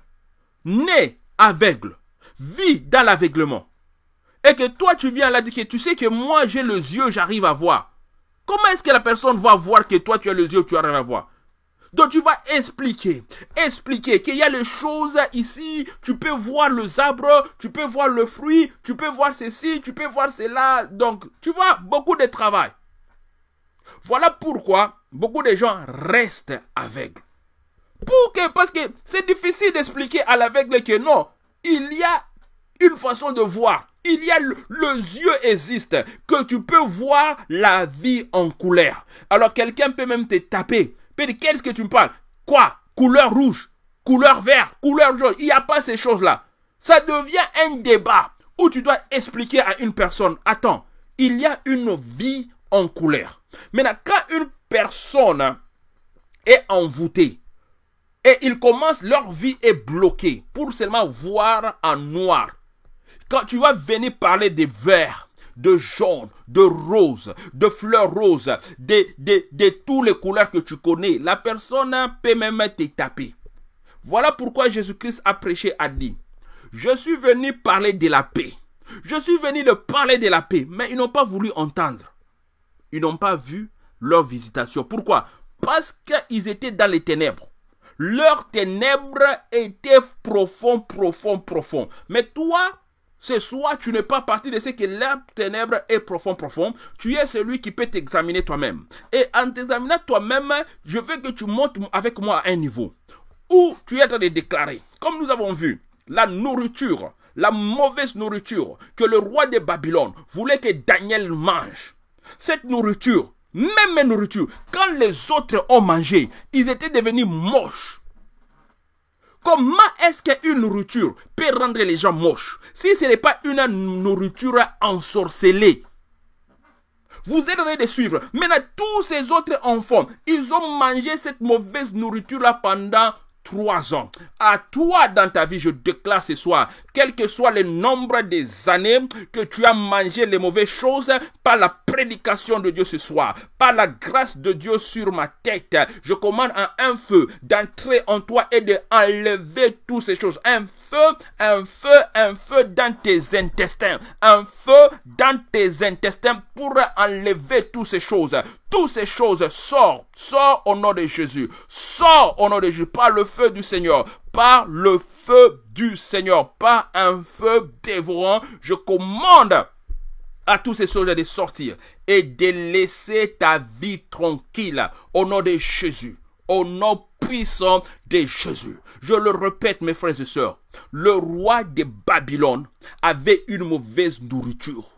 né aveugle, vit dans l'aveuglement, et que toi tu viens là dire que tu sais que moi j'ai les yeux, j'arrive à voir. Comment est-ce que la personne va voir que toi tu as les yeux, tu arrives à voir donc tu vas expliquer, expliquer qu'il y a les choses ici, tu peux voir le arbres, tu peux voir le fruit, tu peux voir ceci, tu peux voir cela. Donc tu vois, beaucoup de travail. Voilà pourquoi beaucoup de gens restent aveugles. Pourquoi parce que c'est difficile d'expliquer à l'aveugle que non, il y a une façon de voir. Il y a le, les yeux que tu peux voir la vie en couleur. Alors quelqu'un peut même te taper mais de qu'est-ce que tu me parles Quoi Couleur rouge, couleur vert, couleur jaune. Il n'y a pas ces choses-là. Ça devient un débat où tu dois expliquer à une personne, attends, il y a une vie en couleur. Maintenant, quand une personne est envoûtée et il commence, leur vie est bloquée pour seulement voir en noir. Quand tu vas venir parler des verts, de jaune, de rose, de fleurs roses, de, toutes les couleurs que tu connais. La personne peut même taper. Voilà pourquoi Jésus-Christ a prêché, a dit, je suis venu parler de la paix. Je suis venu de parler de la paix, mais ils n'ont pas voulu entendre. Ils n'ont pas vu leur visitation. Pourquoi Parce qu'ils étaient dans les ténèbres. Leurs ténèbres étaient profond, profond, profond. Mais toi, c'est soit tu n'es pas parti de ce que la ténèbre est profond, profond. Tu es celui qui peut t'examiner toi-même. Et en t'examinant toi-même, je veux que tu montes avec moi à un niveau où tu es en train de déclarer, comme nous avons vu, la nourriture, la mauvaise nourriture que le roi de Babylone voulait que Daniel mange. Cette nourriture, même nourriture, quand les autres ont mangé, ils étaient devenus moches. Comment est-ce qu'une nourriture peut rendre les gens moches si ce n'est pas une nourriture ensorcelée vous êtes en de suivre. Maintenant, tous ces autres enfants, ils ont mangé cette mauvaise nourriture-là pendant trois ans. À toi dans ta vie, je déclare ce soir, quel que soit le nombre des années que tu as mangé les mauvaises choses, par la prédication de Dieu ce soir, par la grâce de Dieu sur ma tête, je commande à un feu d'entrer en toi et de enlever toutes ces choses. Un feu, un feu, un feu dans tes intestins, un feu dans tes intestins pour enlever toutes ces choses. Toutes ces choses sort, sort au nom de Jésus, sort au nom de Jésus par le feu du Seigneur, par le feu du Seigneur, par un feu dévorant. Je commande à tous ces choses de sortir et de laisser ta vie tranquille au nom de Jésus au nom puissant de Jésus. Je le répète, mes frères et sœurs, le roi de Babylone avait une mauvaise nourriture.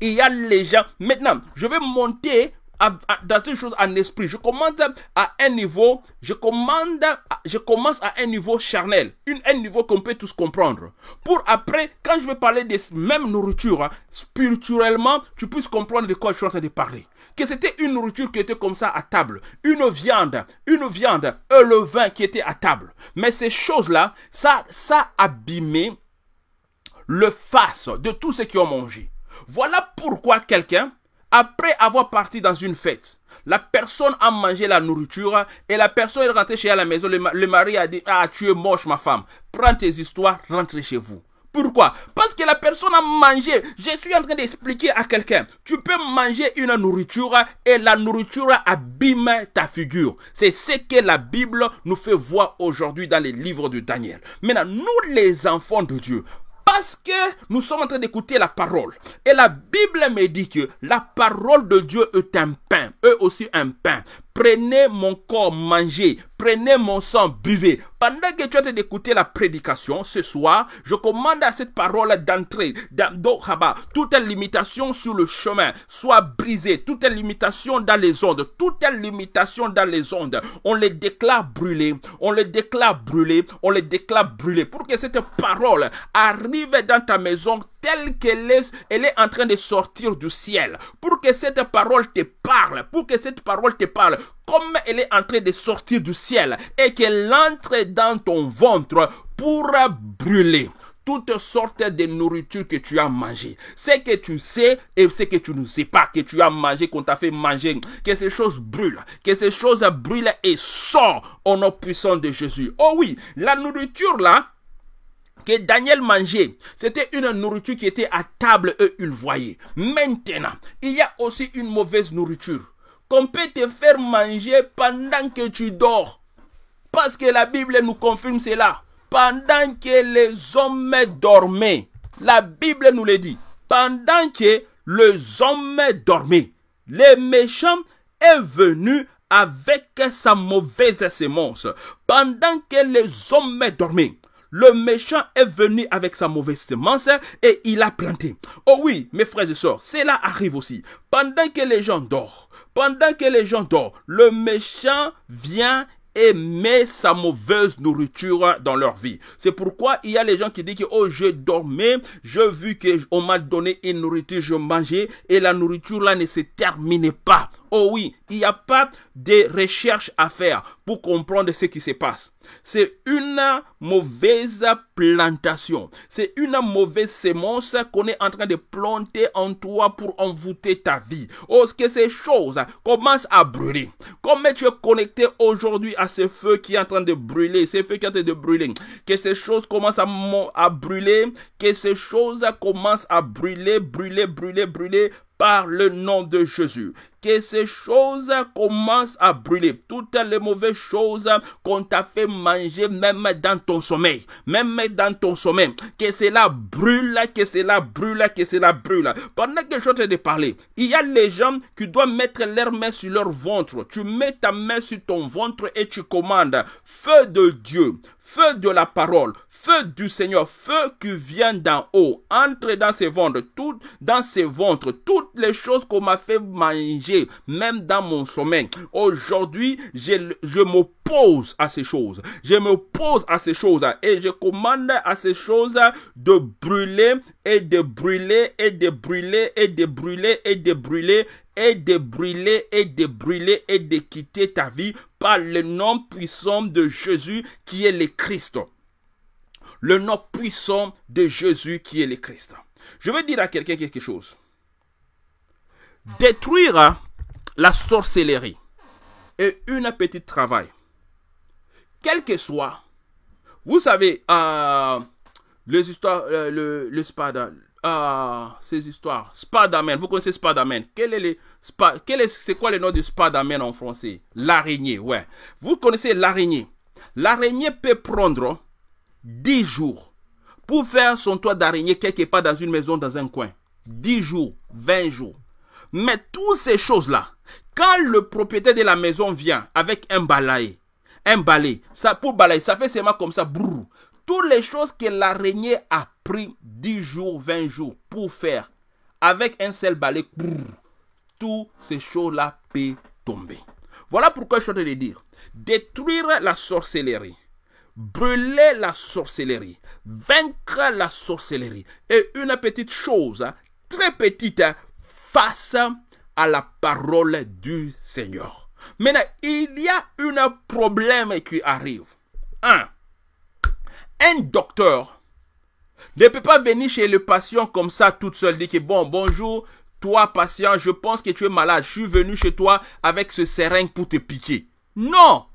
Il y a les gens. Maintenant, je vais monter dans une chose en esprit. Je commence à un niveau, je commande, je commence à un niveau charnel, une, un niveau qu'on peut tous comprendre. Pour après, quand je vais parler des mêmes nourritures, hein, spirituellement, tu puisses comprendre de quoi je suis en train de parler. Que c'était une nourriture qui était comme ça à table, une viande, une viande, le vin qui était à table. Mais ces choses-là, ça, ça abîmait le face de tous ceux qui ont mangé. Voilà pourquoi quelqu'un après avoir parti dans une fête, la personne a mangé la nourriture et la personne est rentrée chez elle à la maison. Le, mari a dit Ah, tu es moche, ma femme. Prends tes histoires, rentre chez vous. Pourquoi Parce que la personne a mangé. Je suis en train d'expliquer à quelqu'un. Tu peux manger une nourriture et la nourriture abîme ta figure. C'est ce que la Bible nous fait voir aujourd'hui dans les livres de Daniel. Maintenant, nous les enfants de Dieu, parce que nous sommes en train d'écouter la parole. Et la Bible me dit que la parole de Dieu est un pain, eux aussi un pain. Prenez mon corps, mangez. Prenez mon sang, buvez. Pendant que tu as d'écouter la prédication, ce soir, je commande à cette parole d'entrée, Toutes les limitations sur le chemin soit brisée. les limitations dans les ondes. Toutes les limitations dans les ondes. On les déclare brûlées. On les déclare brûlées. On les déclare brûlées. Pour que cette parole arrive dans ta maison telle qu'elle est, elle est en train de sortir du ciel. Pour que cette parole te parle, pour que cette parole te parle, comme elle est en train de sortir du ciel et qu'elle entre dans ton ventre pour brûler toutes sortes de nourriture que tu as mangé. Ce que tu sais et ce que tu ne sais pas, que tu as mangé, qu'on t'a fait manger, que ces choses brûlent, que ces choses brûlent et sortent au nom puissant de Jésus. Oh oui, la nourriture là, que Daniel mangeait, c'était une nourriture qui était à table, eux, ils voyaient. Maintenant, il y a aussi une mauvaise nourriture qu'on peut te faire manger pendant que tu dors. Parce que la Bible nous confirme cela. Pendant que les hommes dormaient, la Bible nous le dit, pendant que les hommes dormaient, le méchant est venu avec sa mauvaise sémence. Pendant que les hommes dormaient, le méchant est venu avec sa mauvaise semence et il a planté. Oh oui, mes frères et sœurs, cela arrive aussi. Pendant que les gens dorment, pendant que les gens dorment, le méchant vient et met sa mauvaise nourriture dans leur vie. C'est pourquoi il y a les gens qui disent que oh je dormais, je vu que on m'a donné une nourriture, je mangeais et la nourriture là ne se terminait pas. Oh oui, il n'y a pas de recherche à faire pour comprendre ce qui se passe. C'est une mauvaise plantation. C'est une mauvaise semence qu'on est en train de planter en toi pour envoûter ta vie. Oh, que ces choses commencent à brûler. Comment tu es connecté aujourd'hui à ce feu qui est en train de brûler, ce feu qui est en train de brûler, que ces choses commencent à brûler, que ces choses commencent à brûler, brûler, brûler, brûler, par le nom de Jésus. Que ces choses commencent à brûler. Toutes les mauvaises choses qu'on t'a fait manger, même dans ton sommeil. Même dans ton sommeil. Que cela brûle, que cela brûle, que cela brûle. Pendant que je train de parler, il y a les gens qui doivent mettre leurs mains sur leur ventre. Tu mets ta main sur ton ventre et tu commandes. Feu de Dieu feu de la parole, feu du Seigneur, feu qui vient d'en haut, entre dans ses ventres, tout, dans ses ventres, toutes les choses qu'on m'a fait manger, même dans mon sommeil. Aujourd'hui, je, je m'oppose à ces choses. Je m'oppose à ces choses et je commande à ces choses de brûler et de brûler et de brûler et de brûler et de brûler et de brûler et de brûler et de quitter ta vie le nom puissant de Jésus qui est le Christ. Le nom puissant de Jésus qui est le Christ. Je veux dire à quelqu'un quelque chose. Détruire la sorcellerie et une petite travail. Quel que soit, vous savez, euh, les histoires, euh, le, le spada, ah, ces histoires. spadamen vous connaissez spadamen Quel est le, c'est quoi le nom de spadamen en français L'araignée, ouais. Vous connaissez l'araignée. L'araignée peut prendre 10 jours pour faire son toit d'araignée quelque part dans une maison, dans un coin. 10 jours, 20 jours. Mais toutes ces choses-là, quand le propriétaire de la maison vient avec un balai, un balai, ça, pour balayer, ça fait seulement comme ça, brrr. Toutes les choses que l'araignée a pris 10 jours, 20 jours pour faire avec un seul balai. tout ces choses-là peut tomber. Voilà pourquoi je suis en train de dire détruire la sorcellerie, brûler la sorcellerie, vaincre la sorcellerie Et une petite chose, hein, très petite, hein, face à la parole du Seigneur. Maintenant, il y a un problème qui arrive. Un, un docteur ne peut pas venir chez le patient comme ça toute seule, dire que bon, bonjour, toi patient, je pense que tu es malade, je suis venu chez toi avec ce seringue pour te piquer. Non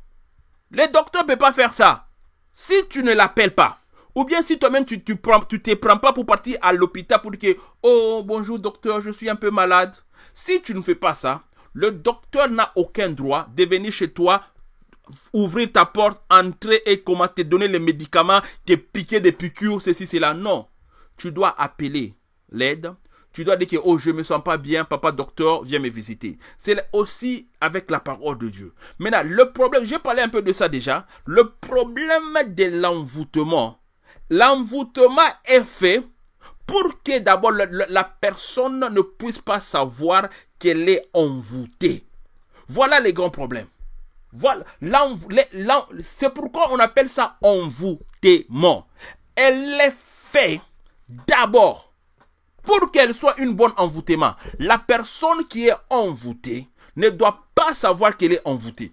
Le docteur ne peut pas faire ça. Si tu ne l'appelles pas, ou bien si toi-même tu ne tu te prends pas pour partir à l'hôpital pour dire Oh bonjour docteur, je suis un peu malade. Si tu ne fais pas ça, le docteur n'a aucun droit de venir chez toi ouvrir ta porte, entrer et comment te donner les médicaments, te piquer des piqûres, ceci, cela. Non. Tu dois appeler l'aide. Tu dois dire que, oh, je me sens pas bien, papa docteur, viens me visiter. C'est aussi avec la parole de Dieu. Maintenant, le problème, j'ai parlé un peu de ça déjà. Le problème de l'envoûtement. L'envoûtement est fait pour que d'abord la personne ne puisse pas savoir qu'elle est envoûtée. Voilà les grands problèmes. Voilà, c'est pourquoi on appelle ça envoûtement Elle est faite d'abord pour qu'elle soit une bonne envoûtement. La personne qui est envoûtée ne doit pas savoir qu'elle est envoûtée.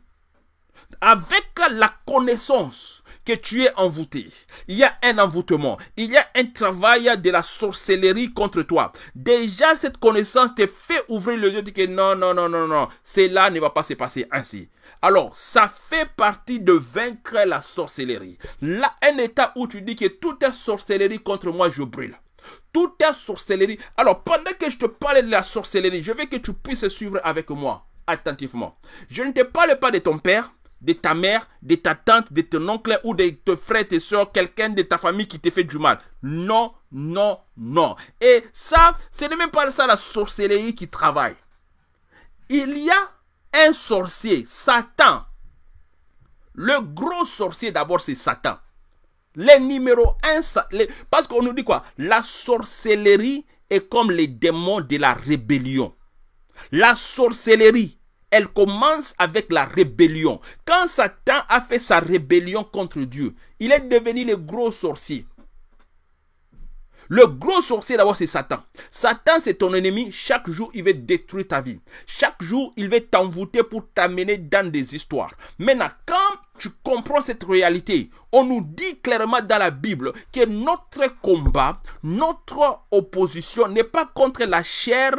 Avec la connaissance que tu es envoûté, il y a un envoûtement, il y a un travail de la sorcellerie contre toi. Déjà, cette connaissance te fait ouvrir les yeux et dire que non, non, non, non, non, cela ne va pas se passer ainsi. Alors, ça fait partie de vaincre la sorcellerie. Là, un état où tu dis que toute sorcellerie contre moi, je brûle toute ta sorcellerie. Alors, pendant que je te parle de la sorcellerie, je veux que tu puisses suivre avec moi attentivement. Je ne te parle pas de ton père, de ta mère, de ta tante, de ton oncle ou de tes frères, tes soeurs, quelqu'un de ta famille qui te fait du mal. Non, non, non. Et ça, ce n'est même pas ça la sorcellerie qui travaille. Il y a un sorcier, Satan. Le gros sorcier d'abord, c'est Satan. Le numéro un parce qu'on nous dit quoi La sorcellerie est comme les démons de la rébellion. La sorcellerie elle commence avec la rébellion. Quand Satan a fait sa rébellion contre Dieu, il est devenu le gros sorcier. Le gros sorcier d'abord, c'est Satan. Satan, c'est ton ennemi. Chaque jour, il veut détruire ta vie. Chaque jour, il veut t'envoûter pour t'amener dans des histoires. Maintenant, quand tu comprends cette réalité. On nous dit clairement dans la Bible que notre combat, notre opposition n'est pas contre la chair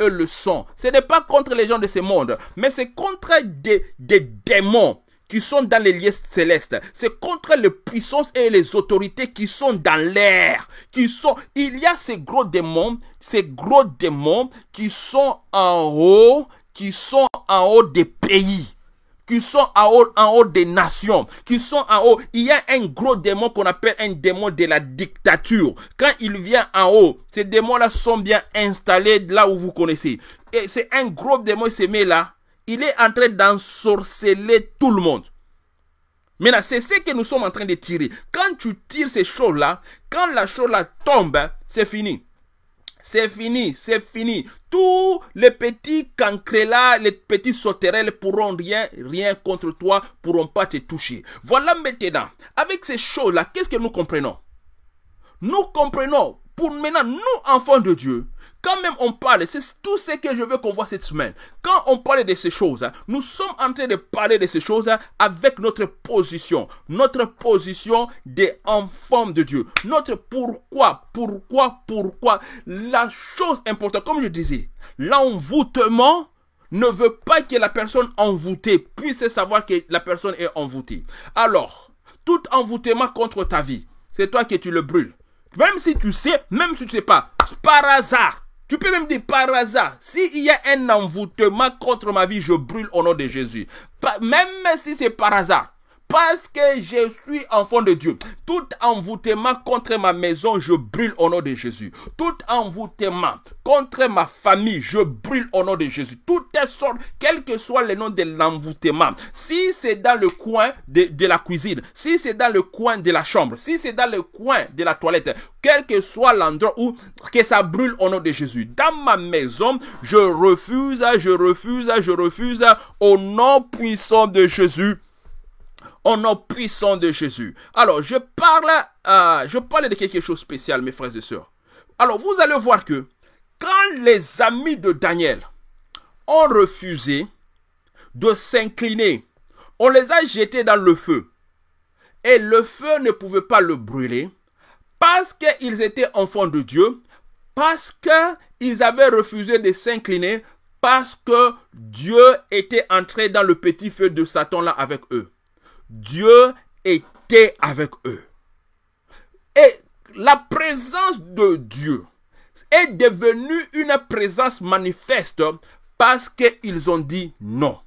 et le sang. Ce n'est pas contre les gens de ce monde, mais c'est contre des, des démons qui sont dans les lieux célestes. C'est contre les puissances et les autorités qui sont dans l'air. Qui sont, il y a ces gros démons, ces gros démons qui sont en haut, qui sont en haut des pays qui sont en haut, des nations, qui sont en haut. Il y a un gros démon qu'on appelle un démon de la dictature. Quand il vient en haut, ces démons-là sont bien installés là où vous connaissez. Et c'est un gros démon, qui se met là. Il est en train d'ensorceler tout le monde. Maintenant, c'est ce que nous sommes en train de tirer. Quand tu tires ces choses-là, quand la chose-là tombe, hein, c'est fini c'est fini, c'est fini. Tous les petits là, les petits sauterelles pourront rien, rien contre toi, pourront pas te toucher. Voilà maintenant, avec ces choses-là, qu'est-ce que nous comprenons Nous comprenons pour maintenant, nous, enfants de Dieu, quand même on parle, c'est tout ce que je veux qu'on voit cette semaine. Quand on parle de ces choses, hein, nous sommes en train de parler de ces choses hein, avec notre position, notre position des enfants de Dieu. Notre pourquoi, pourquoi, pourquoi. La chose importante, comme je disais, l'envoûtement ne veut pas que la personne envoûtée puisse savoir que la personne est envoûtée. Alors, tout envoûtement contre ta vie, c'est toi qui tu le brûles. Même si tu sais, même si tu sais pas, par hasard, tu peux même dire par hasard, s'il y a un envoûtement contre ma vie, je brûle au nom de Jésus. Même si c'est par hasard, parce que je suis enfant de Dieu. Tout envoûtement contre ma maison, je brûle au nom de Jésus. Tout envoûtement contre ma famille, je brûle au nom de Jésus. Toutes sortes, quel que soit le nom de l'envoûtement, si c'est dans le coin de, de la cuisine, si c'est dans le coin de la chambre, si c'est dans le coin de la toilette, quel que soit l'endroit où que ça brûle au nom de Jésus. Dans ma maison, je refuse, je refuse, je refuse au nom puissant de Jésus en nom puissant de Jésus. Alors, je parle, euh, je parle de quelque chose de spécial, mes frères et sœurs. Alors, vous allez voir que quand les amis de Daniel ont refusé de s'incliner, on les a jetés dans le feu. Et le feu ne pouvait pas le brûler parce qu'ils étaient enfants de Dieu, parce qu'ils avaient refusé de s'incliner, parce que Dieu était entré dans le petit feu de Satan là avec eux. Dieu était avec eux. Et la présence de Dieu est devenue une présence manifeste parce qu'ils ont dit non.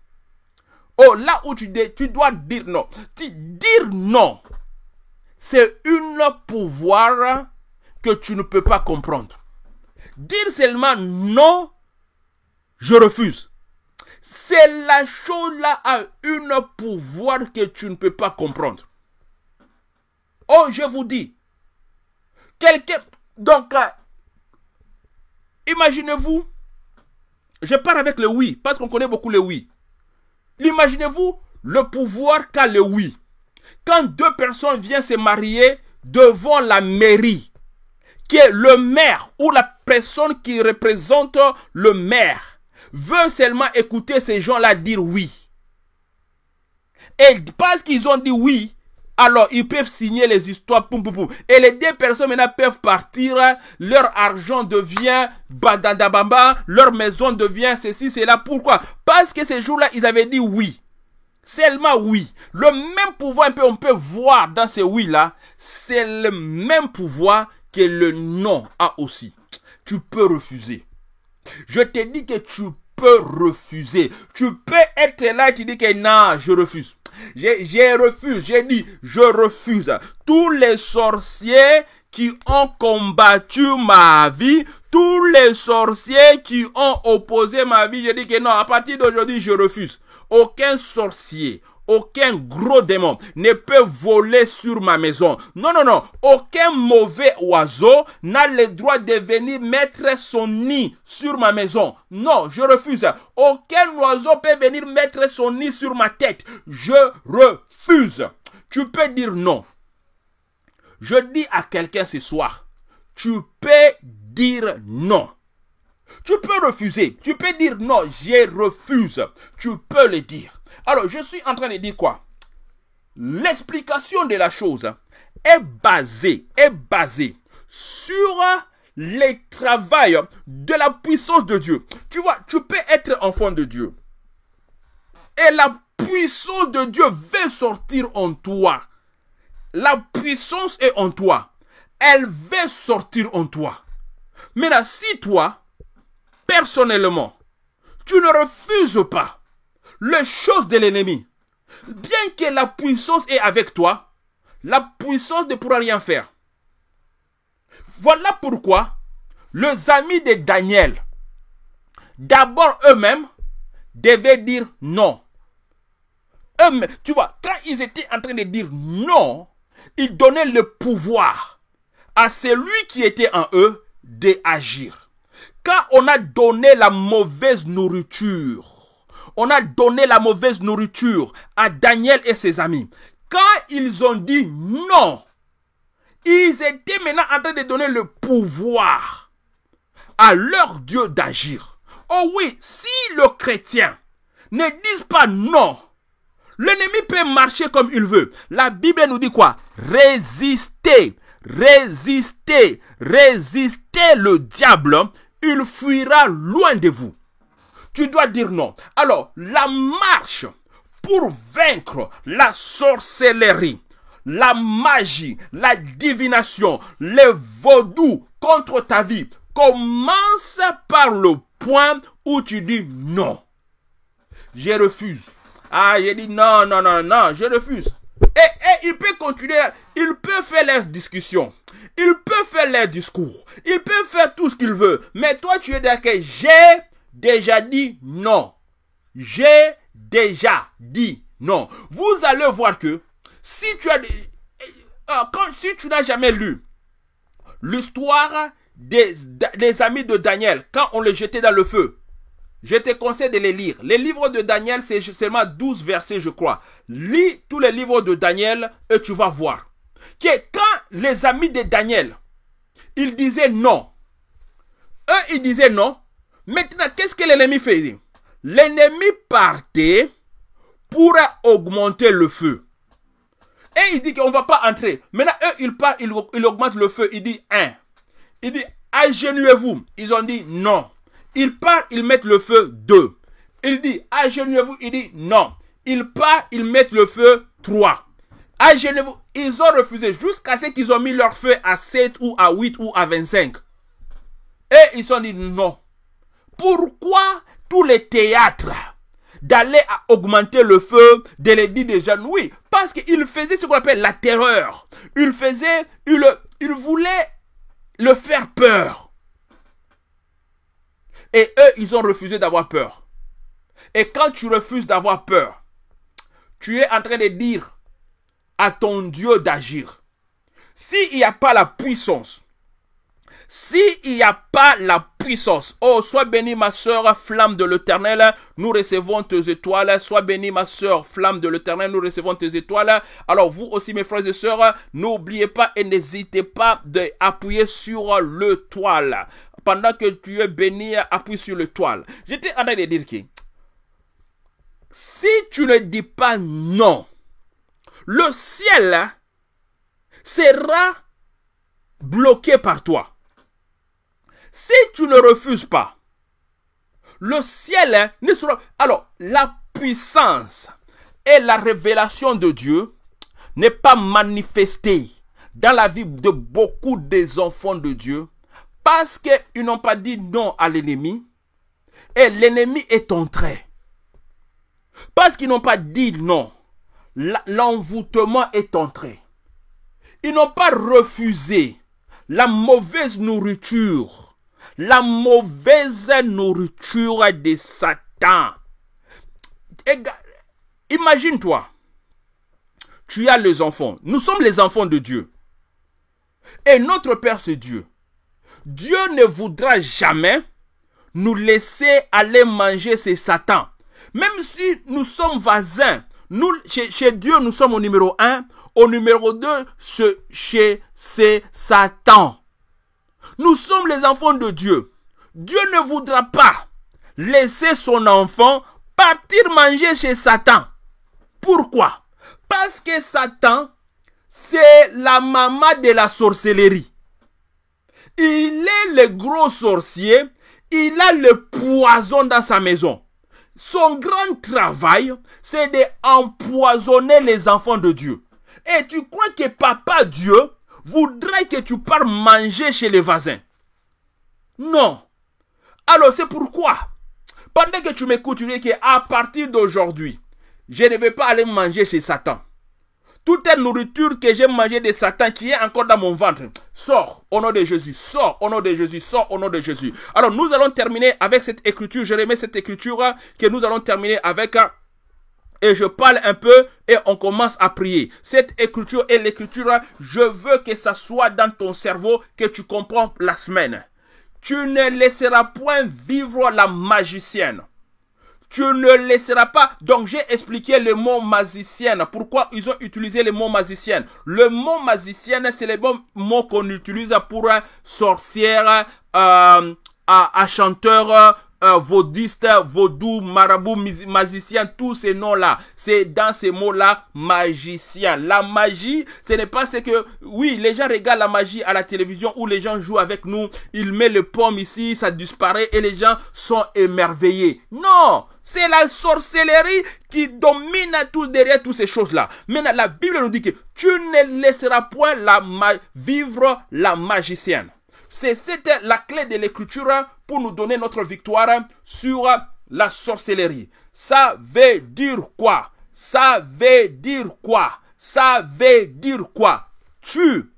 Oh, là où tu dis, tu dois dire non. dire non, c'est un pouvoir que tu ne peux pas comprendre. Dire seulement non, je refuse. C'est la chose là à une pouvoir que tu ne peux pas comprendre. Oh, je vous dis. Quelqu'un. Donc, euh, imaginez-vous. Je parle avec le oui, parce qu'on connaît beaucoup le oui. Imaginez-vous le pouvoir qu'a le oui. Quand deux personnes viennent se marier devant la mairie, qui est le maire ou la personne qui représente le maire, veulent seulement écouter ces gens-là dire oui. Et parce qu'ils ont dit oui, alors ils peuvent signer les histoires. Et les deux personnes maintenant peuvent partir. Leur argent devient badandabamba. Leur maison devient ceci, cela. Pourquoi Parce que ces jours-là, ils avaient dit oui. Seulement oui. Le même pouvoir, on peut voir dans ces oui-là, c'est le même pouvoir que le non a aussi. Tu peux refuser. Je te dis que tu refuser. Tu peux être là et tu dis que non, je refuse. J'ai refuse, j'ai dit, je refuse. Tous les sorciers qui ont combattu ma vie, tous les sorciers qui ont opposé ma vie, j'ai dit que non, à partir d'aujourd'hui, je refuse. Aucun sorcier, aucun gros démon ne peut voler sur ma maison. Non, non, non. Aucun mauvais oiseau n'a le droit de venir mettre son nid sur ma maison. Non, je refuse. Aucun oiseau peut venir mettre son nid sur ma tête. Je refuse. Tu peux dire non. Je dis à quelqu'un ce soir, tu peux dire non. Tu peux refuser. Tu peux dire non, je refuse. Tu peux le dire. Alors, je suis en train de dire quoi L'explication de la chose est basée, est basée sur les travail de la puissance de Dieu. Tu vois, tu peux être enfant de Dieu. Et la puissance de Dieu veut sortir en toi. La puissance est en toi. Elle veut sortir en toi. Mais là, si toi, personnellement, tu ne refuses pas les choses de l'ennemi. Bien que la puissance est avec toi, la puissance ne pourra rien faire. Voilà pourquoi les amis de Daniel, d'abord eux-mêmes, devaient dire non. eux tu vois, quand ils étaient en train de dire non, ils donnaient le pouvoir à celui qui était en eux d'agir. Quand on a donné la mauvaise nourriture on a donné la mauvaise nourriture à Daniel et ses amis. Quand ils ont dit non, ils étaient maintenant en train de donner le pouvoir à leur Dieu d'agir. Oh oui, si le chrétien ne dit pas non, l'ennemi peut marcher comme il veut. La Bible nous dit quoi Résistez, résistez, résistez le diable, il fuira loin de vous dois dire non. Alors, la marche pour vaincre la sorcellerie, la magie, la divination, les vaudous contre ta vie, commence par le point où tu dis non. Je refuse. Ah, j'ai dit non, non, non, non, je refuse. Et, et, il peut continuer, il peut faire les discussions, il peut faire les discours, il peut faire tout ce qu'il veut. Mais toi, tu es d'accord, j'ai déjà dit non. J'ai déjà dit non. Vous allez voir que si tu as euh, euh, quand, si tu n'as jamais lu l'histoire des, des, amis de Daniel quand on les jetait dans le feu, je te conseille de les lire. Les livres de Daniel, c'est seulement 12 versets, je crois. Lis tous les livres de Daniel et tu vas voir. Que quand les amis de Daniel, ils disaient non, eux, ils disaient non, Maintenant, qu'est-ce que l'ennemi fait L'ennemi partait pour augmenter le feu. Et il dit qu'on ne va pas entrer. Maintenant, eux, ils partent, ils, augmentent le feu. Il dit 1. Il dit, agenouillez-vous. Ils ont dit non. Ils partent, ils mettent le feu 2. Il dit, agenouillez-vous. Il dit non. Ils partent, ils mettent le feu 3. Agenouillez-vous. Ils ont refusé jusqu'à ce qu'ils ont mis leur feu à 7 ou à 8 ou à 25. Et ils ont dit non pourquoi tous les théâtres d'aller augmenter le feu de l'édit des jeunes Oui, parce qu'ils faisaient ce qu'on appelle la terreur. Ils faisait, il, il voulait le faire peur. Et eux, ils ont refusé d'avoir peur. Et quand tu refuses d'avoir peur, tu es en train de dire à ton Dieu d'agir. S'il n'y a pas la puissance, s'il n'y a pas la puissance, oh, sois béni ma soeur, flamme de l'éternel, nous recevons tes étoiles. Sois béni ma soeur, flamme de l'éternel, nous recevons tes étoiles. Alors vous aussi mes frères et sœurs, n'oubliez pas et n'hésitez pas d'appuyer sur l'étoile. Pendant que tu es béni, appuie sur l'étoile. J'étais en train de dire qui si tu ne dis pas non, le ciel sera bloqué par toi. Si tu ne refuses pas, le ciel hein, ne sera... Alors, la puissance et la révélation de Dieu n'est pas manifestée dans la vie de beaucoup des enfants de Dieu parce qu'ils n'ont pas dit non à l'ennemi et l'ennemi est entré. Parce qu'ils n'ont pas dit non, l'envoûtement est entré. Ils n'ont pas refusé la mauvaise nourriture la mauvaise nourriture de Satan. Imagine-toi, tu as les enfants. Nous sommes les enfants de Dieu. Et notre Père, c'est Dieu. Dieu ne voudra jamais nous laisser aller manger ces Satan. Même si nous sommes voisins, nous, chez, Dieu, nous sommes au numéro 1. Au numéro 2, chez, chez Satan. Nous sommes les enfants de Dieu. Dieu ne voudra pas laisser son enfant partir manger chez Satan. Pourquoi Parce que Satan, c'est la maman de la sorcellerie. Il est le gros sorcier, il a le poison dans sa maison. Son grand travail, c'est d'empoisonner les enfants de Dieu. Et tu crois que papa Dieu Voudrais que tu parles manger chez les voisins. Non. Alors c'est pourquoi, pendant que tu m'écoutes, tu dis qu'à partir d'aujourd'hui, je ne vais pas aller manger chez Satan. Toute nourriture que j'ai mangée de Satan qui est encore dans mon ventre, sort au nom de Jésus, sort au nom de Jésus, sort au nom de Jésus. Alors nous allons terminer avec cette écriture, je remets cette écriture que nous allons terminer avec hein, et je parle un peu et on commence à prier. Cette écriture et l'écriture, je veux que ça soit dans ton cerveau, que tu comprends la semaine. Tu ne laisseras point vivre la magicienne. Tu ne laisseras pas. Donc j'ai expliqué le mot magicienne. Pourquoi ils ont utilisé le mot magicienne Le mot magicienne, c'est le bon mot qu'on utilise pour sorcière, euh, chanteur, euh, vaudiste, vaudou, marabout, magicien, tous ces noms-là. C'est dans ces mots-là, magicien. La magie, ce n'est pas ce que, oui, les gens regardent la magie à la télévision où les gens jouent avec nous. Ils mettent le pomme ici, ça disparaît et les gens sont émerveillés. Non! C'est la sorcellerie qui domine tout derrière toutes ces choses-là. Maintenant, la Bible nous dit que tu ne laisseras point la vivre la magicienne. C'était la clé de l'écriture pour nous donner notre victoire sur la sorcellerie. Ça veut dire quoi Ça veut dire quoi Ça veut dire quoi Tu,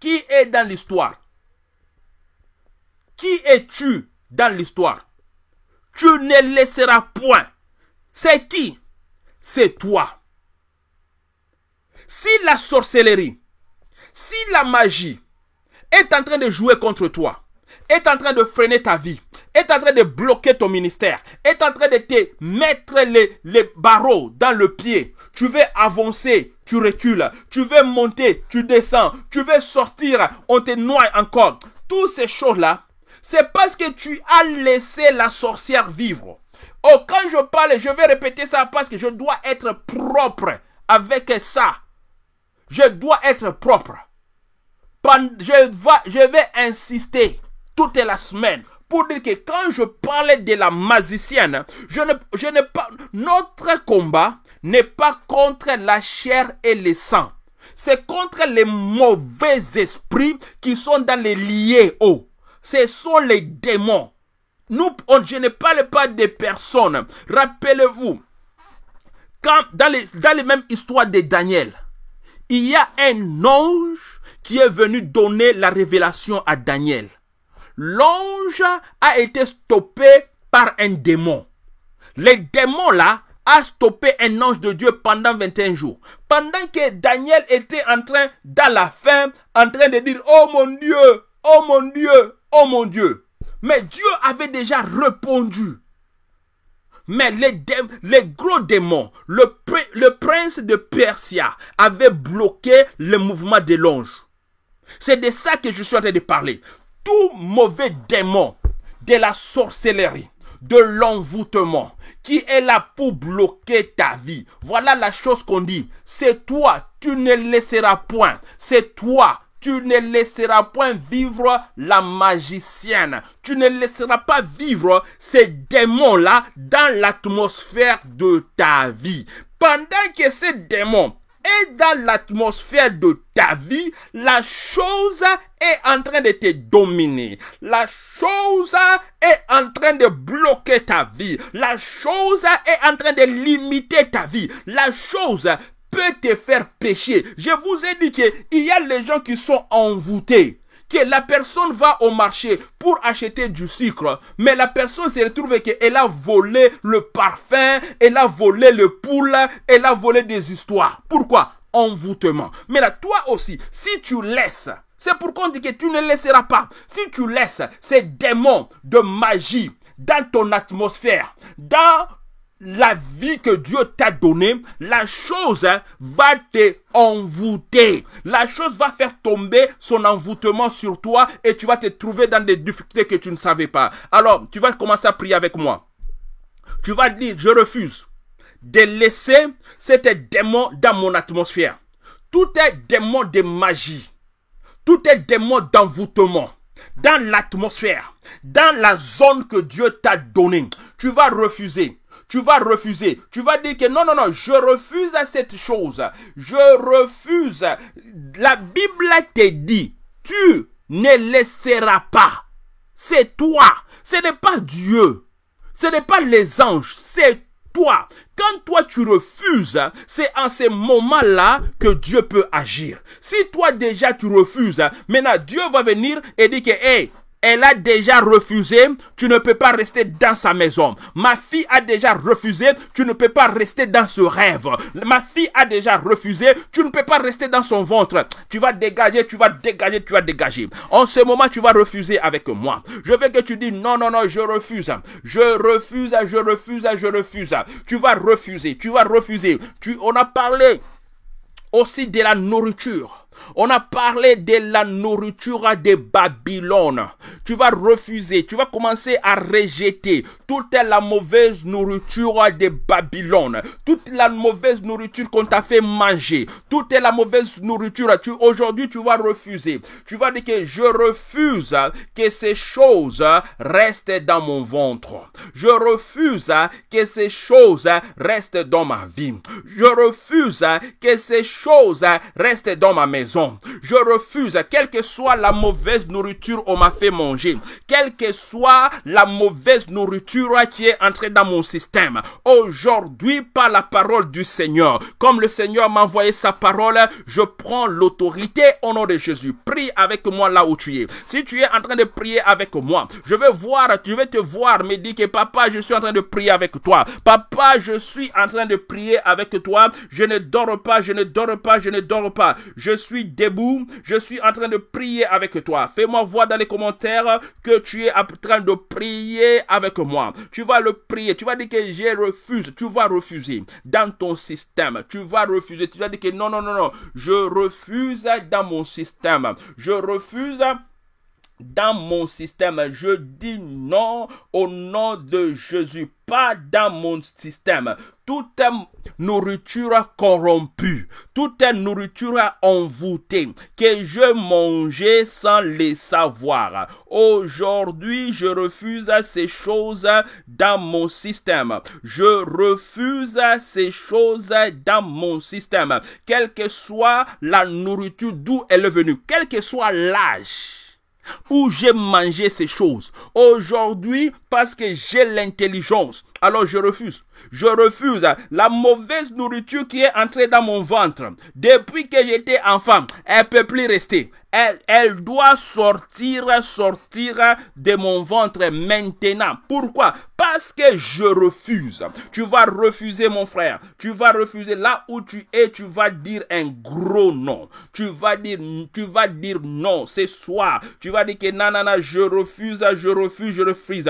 qui est dans l'histoire Qui es-tu dans l'histoire Tu ne laisseras point. C'est qui C'est toi. Si la sorcellerie, si la magie, est en train de jouer contre toi, est en train de freiner ta vie, est en train de bloquer ton ministère, est en train de te mettre les, barreaux dans le pied. Tu veux avancer, tu recules. Tu veux monter, tu descends. Tu veux sortir, on te noie encore. Toutes ces choses-là, c'est parce que tu as laissé la sorcière vivre. Oh, quand je parle, je vais répéter ça parce que je dois être propre avec ça. Je dois être propre je vais insister toute la semaine pour dire que quand je parlais de la magicienne, je ne, je pas, notre combat n'est pas contre la chair et le sang. C'est contre les mauvais esprits qui sont dans les liés hauts. Ce sont les démons. Nous, je ne parle pas de personnes. Rappelez-vous, quand dans les, dans les mêmes histoires de Daniel, il y a un ange qui est venu donner la révélation à Daniel. L'ange a été stoppé par un démon. Les démons là a stoppé un ange de Dieu pendant 21 jours. Pendant que Daniel était en train, dans la fin, en train de dire, oh mon Dieu, oh mon Dieu, oh mon Dieu. Mais Dieu avait déjà répondu. Mais les, les gros démons, le, le prince de Persia, avait bloqué le mouvement de l'ange. C'est de ça que je suis en train de parler. Tout mauvais démon de la sorcellerie, de l'envoûtement, qui est là pour bloquer ta vie. Voilà la chose qu'on dit. C'est toi, tu ne laisseras point. C'est toi, tu ne laisseras point vivre la magicienne. Tu ne laisseras pas vivre ces démons-là dans l'atmosphère de ta vie. Pendant que ces démons et dans l'atmosphère de ta vie, la chose est en train de te dominer. La chose est en train de bloquer ta vie. La chose est en train de limiter ta vie. La chose peut te faire pécher. Je vous ai dit qu'il y a les gens qui sont envoûtés que la personne va au marché pour acheter du sucre, mais la personne se retrouve qu'elle a volé le parfum, elle a volé le poule, elle a volé des histoires. Pourquoi Envoûtement. Mais là, toi aussi, si tu laisses c'est pour on dit que tu ne laisseras pas. Si tu laisses ces démons de magie dans ton atmosphère, dans la vie que Dieu t'a donnée, la chose hein, va te envoûter. La chose va faire tomber son envoûtement sur toi et tu vas te trouver dans des difficultés que tu ne savais pas. Alors, tu vas commencer à prier avec moi. Tu vas dire, je refuse de laisser cet démon dans mon atmosphère. Tout est démon de magie. Tout est démon d'envoûtement dans l'atmosphère, dans la zone que Dieu t'a donnée. Tu vas refuser tu vas refuser. Tu vas dire que non, non, non, je refuse à cette chose. Je refuse. La Bible te dit, tu ne laisseras pas. C'est toi. Ce n'est pas Dieu. Ce n'est pas les anges. C'est toi. Quand toi tu refuses, c'est en ce moment là que Dieu peut agir. Si toi déjà tu refuses, maintenant Dieu va venir et dire que, hey, elle a déjà refusé, tu ne peux pas rester dans sa maison. Ma fille a déjà refusé, tu ne peux pas rester dans ce rêve. Ma fille a déjà refusé, tu ne peux pas rester dans son ventre. Tu vas dégager, tu vas dégager, tu vas dégager. En ce moment, tu vas refuser avec moi. Je veux que tu dis non, non, non, je refuse. Je refuse, je refuse, je refuse. Tu vas refuser, tu vas refuser. Tu, on a parlé aussi de la nourriture. On a parlé de la nourriture de Babylone. Tu vas refuser, tu vas commencer à rejeter toute la mauvaise nourriture de Babylone, toute la mauvaise nourriture qu'on t'a fait manger, toute la mauvaise nourriture. aujourd'hui tu vas refuser. Tu vas dire que je refuse que ces choses restent dans mon ventre. Je refuse que ces choses restent dans ma vie. Je refuse que ces choses restent dans ma maison. Je refuse, quelle que soit la mauvaise nourriture on m'a fait manger, quelle que soit la mauvaise nourriture qui est entrée dans mon système. Aujourd'hui, par la parole du Seigneur, comme le Seigneur m'a envoyé sa parole, je prends l'autorité au nom de Jésus. Prie avec moi là où tu es. Si tu es en train de prier avec moi, je vais voir, tu veux te voir, me dit que papa, je suis en train de prier avec toi. Papa, je suis en train de prier avec toi. Je ne dors pas, je ne dors pas, je ne dors pas. Je suis suis debout, je suis en train de prier avec toi. Fais-moi voir dans les commentaires que tu es en train de prier avec moi. Tu vas le prier, tu vas dire que je refuse, tu vas refuser dans ton système. Tu vas refuser, tu vas dire que non, non, non, non, je refuse dans mon système. Je refuse dans mon système. Je dis non au nom de Jésus, pas dans mon système. tout nourriture corrompue, toute nourriture envoûtée que je mangeais sans les savoir. Aujourd'hui, je refuse ces choses dans mon système. Je refuse ces choses dans mon système. Quelle que soit la nourriture d'où elle est venue, quel que soit l'âge où j'ai mangé ces choses. Aujourd'hui, parce que j'ai l'intelligence, alors je refuse. Je refuse la mauvaise nourriture qui est entrée dans mon ventre depuis que j'étais enfant. Elle peut plus rester. Elle, doit sortir, sortir de mon ventre maintenant. Pourquoi Parce que je refuse. Tu vas refuser mon frère. Tu vas refuser là où tu es. Tu vas dire un gros non. Tu vas dire, tu vas dire non c'est soir. Tu vas dire que non, non, non, je refuse, je refuse, je refuse.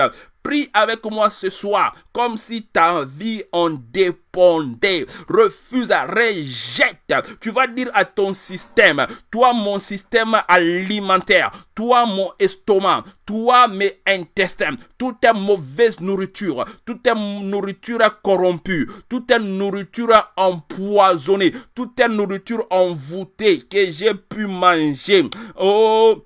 Prie avec moi ce soir, comme si ta vie en dépendait. Refuse, rejette. Tu vas dire à ton système, toi mon système alimentaire, toi mon estomac, toi mes intestins, toute est mauvaise nourriture, toute est nourriture corrompue, toute est nourriture empoisonnée, toute est nourriture envoûtée que j'ai pu manger. Oh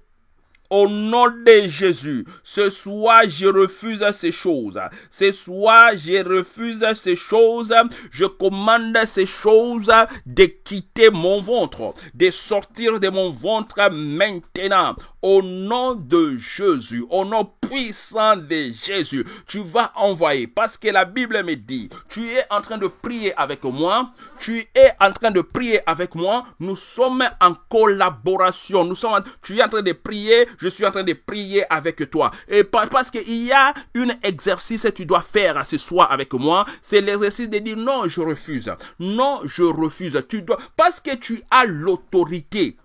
au nom de Jésus, ce soir, je refuse ces choses. Ce soir, je refuse ces choses. Je commande ces choses de quitter mon ventre, de sortir de mon ventre maintenant. Au nom de Jésus, au nom puissant de Jésus, tu vas envoyer. Parce que la Bible me dit, tu es en train de prier avec moi. Tu es en train de prier avec moi. Nous sommes en collaboration. Nous sommes tu es en train de prier je suis en train de prier avec toi. Et parce qu'il y a un exercice que tu dois faire ce soir avec moi. C'est l'exercice de dire non, je refuse. Non, je refuse. Tu dois, parce que tu as l'autorité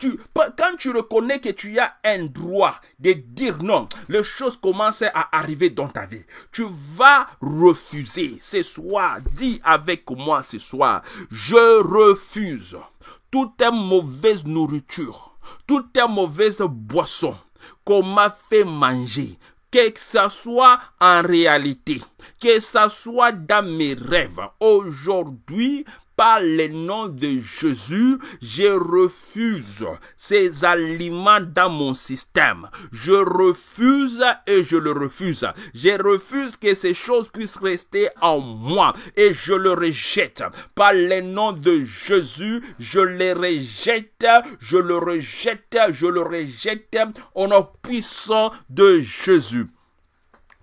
tu, quand tu reconnais que tu as un droit de dire non, les choses commencent à arriver dans ta vie. Tu vas refuser ce soir. Dis avec moi ce soir, je refuse toute mauvaise nourriture toute mauvaise boisson qu'on m'a fait manger, que ça soit en réalité, que ça soit dans mes rêves, aujourd'hui, par le nom de Jésus, je refuse ces aliments dans mon système. Je refuse et je le refuse. Je refuse que ces choses puissent rester en moi et je le rejette. Par le nom de Jésus, je les rejette, je le rejette, je le rejette en nom puissant de Jésus.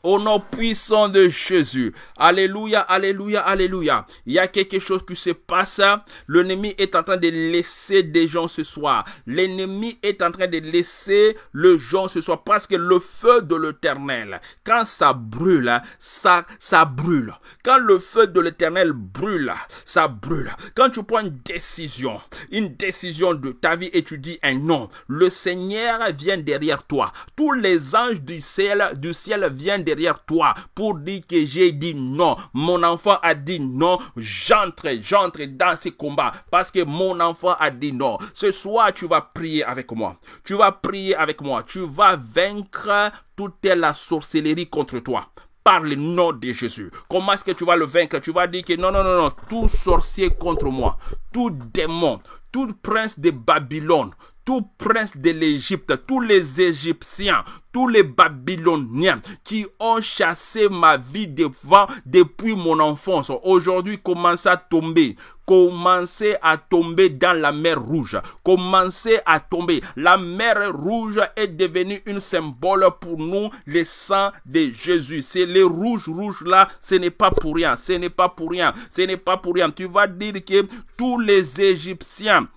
Au nom puissant de Jésus. Alléluia, alléluia, alléluia. Il y a quelque chose qui se passe. L'ennemi est en train de laisser des gens ce soir. L'ennemi est en train de laisser le gens ce soir. Parce que le feu de l'éternel, quand ça brûle, ça, ça brûle. Quand le feu de l'éternel brûle, ça brûle. Quand tu prends une décision, une décision de ta vie et tu dis un nom le Seigneur vient derrière toi. Tous les anges du ciel, du ciel viennent derrière toi pour dire que j'ai dit non. Mon enfant a dit non. J'entre, j'entre dans ce combat parce que mon enfant a dit non. Ce soir, tu vas prier avec moi. Tu vas prier avec moi. Tu vas vaincre toute la sorcellerie contre toi par le nom de Jésus. Comment est-ce que tu vas le vaincre Tu vas dire que non, non, non, non, tout sorcier contre moi, tout démon, tout prince de Babylone, tout prince de l'Égypte, tous les Égyptiens, tous les Babyloniens qui ont chassé ma vie devant depuis mon enfance, aujourd'hui commence à tomber. Commencez à tomber dans la mer rouge. Commencez à tomber. La mer rouge est devenue un symbole pour nous, le sang de Jésus. C'est le rouge rouge là, ce n'est pas pour rien. Ce n'est pas pour rien. Ce n'est pas pour rien. Tu vas dire que tous les Égyptiens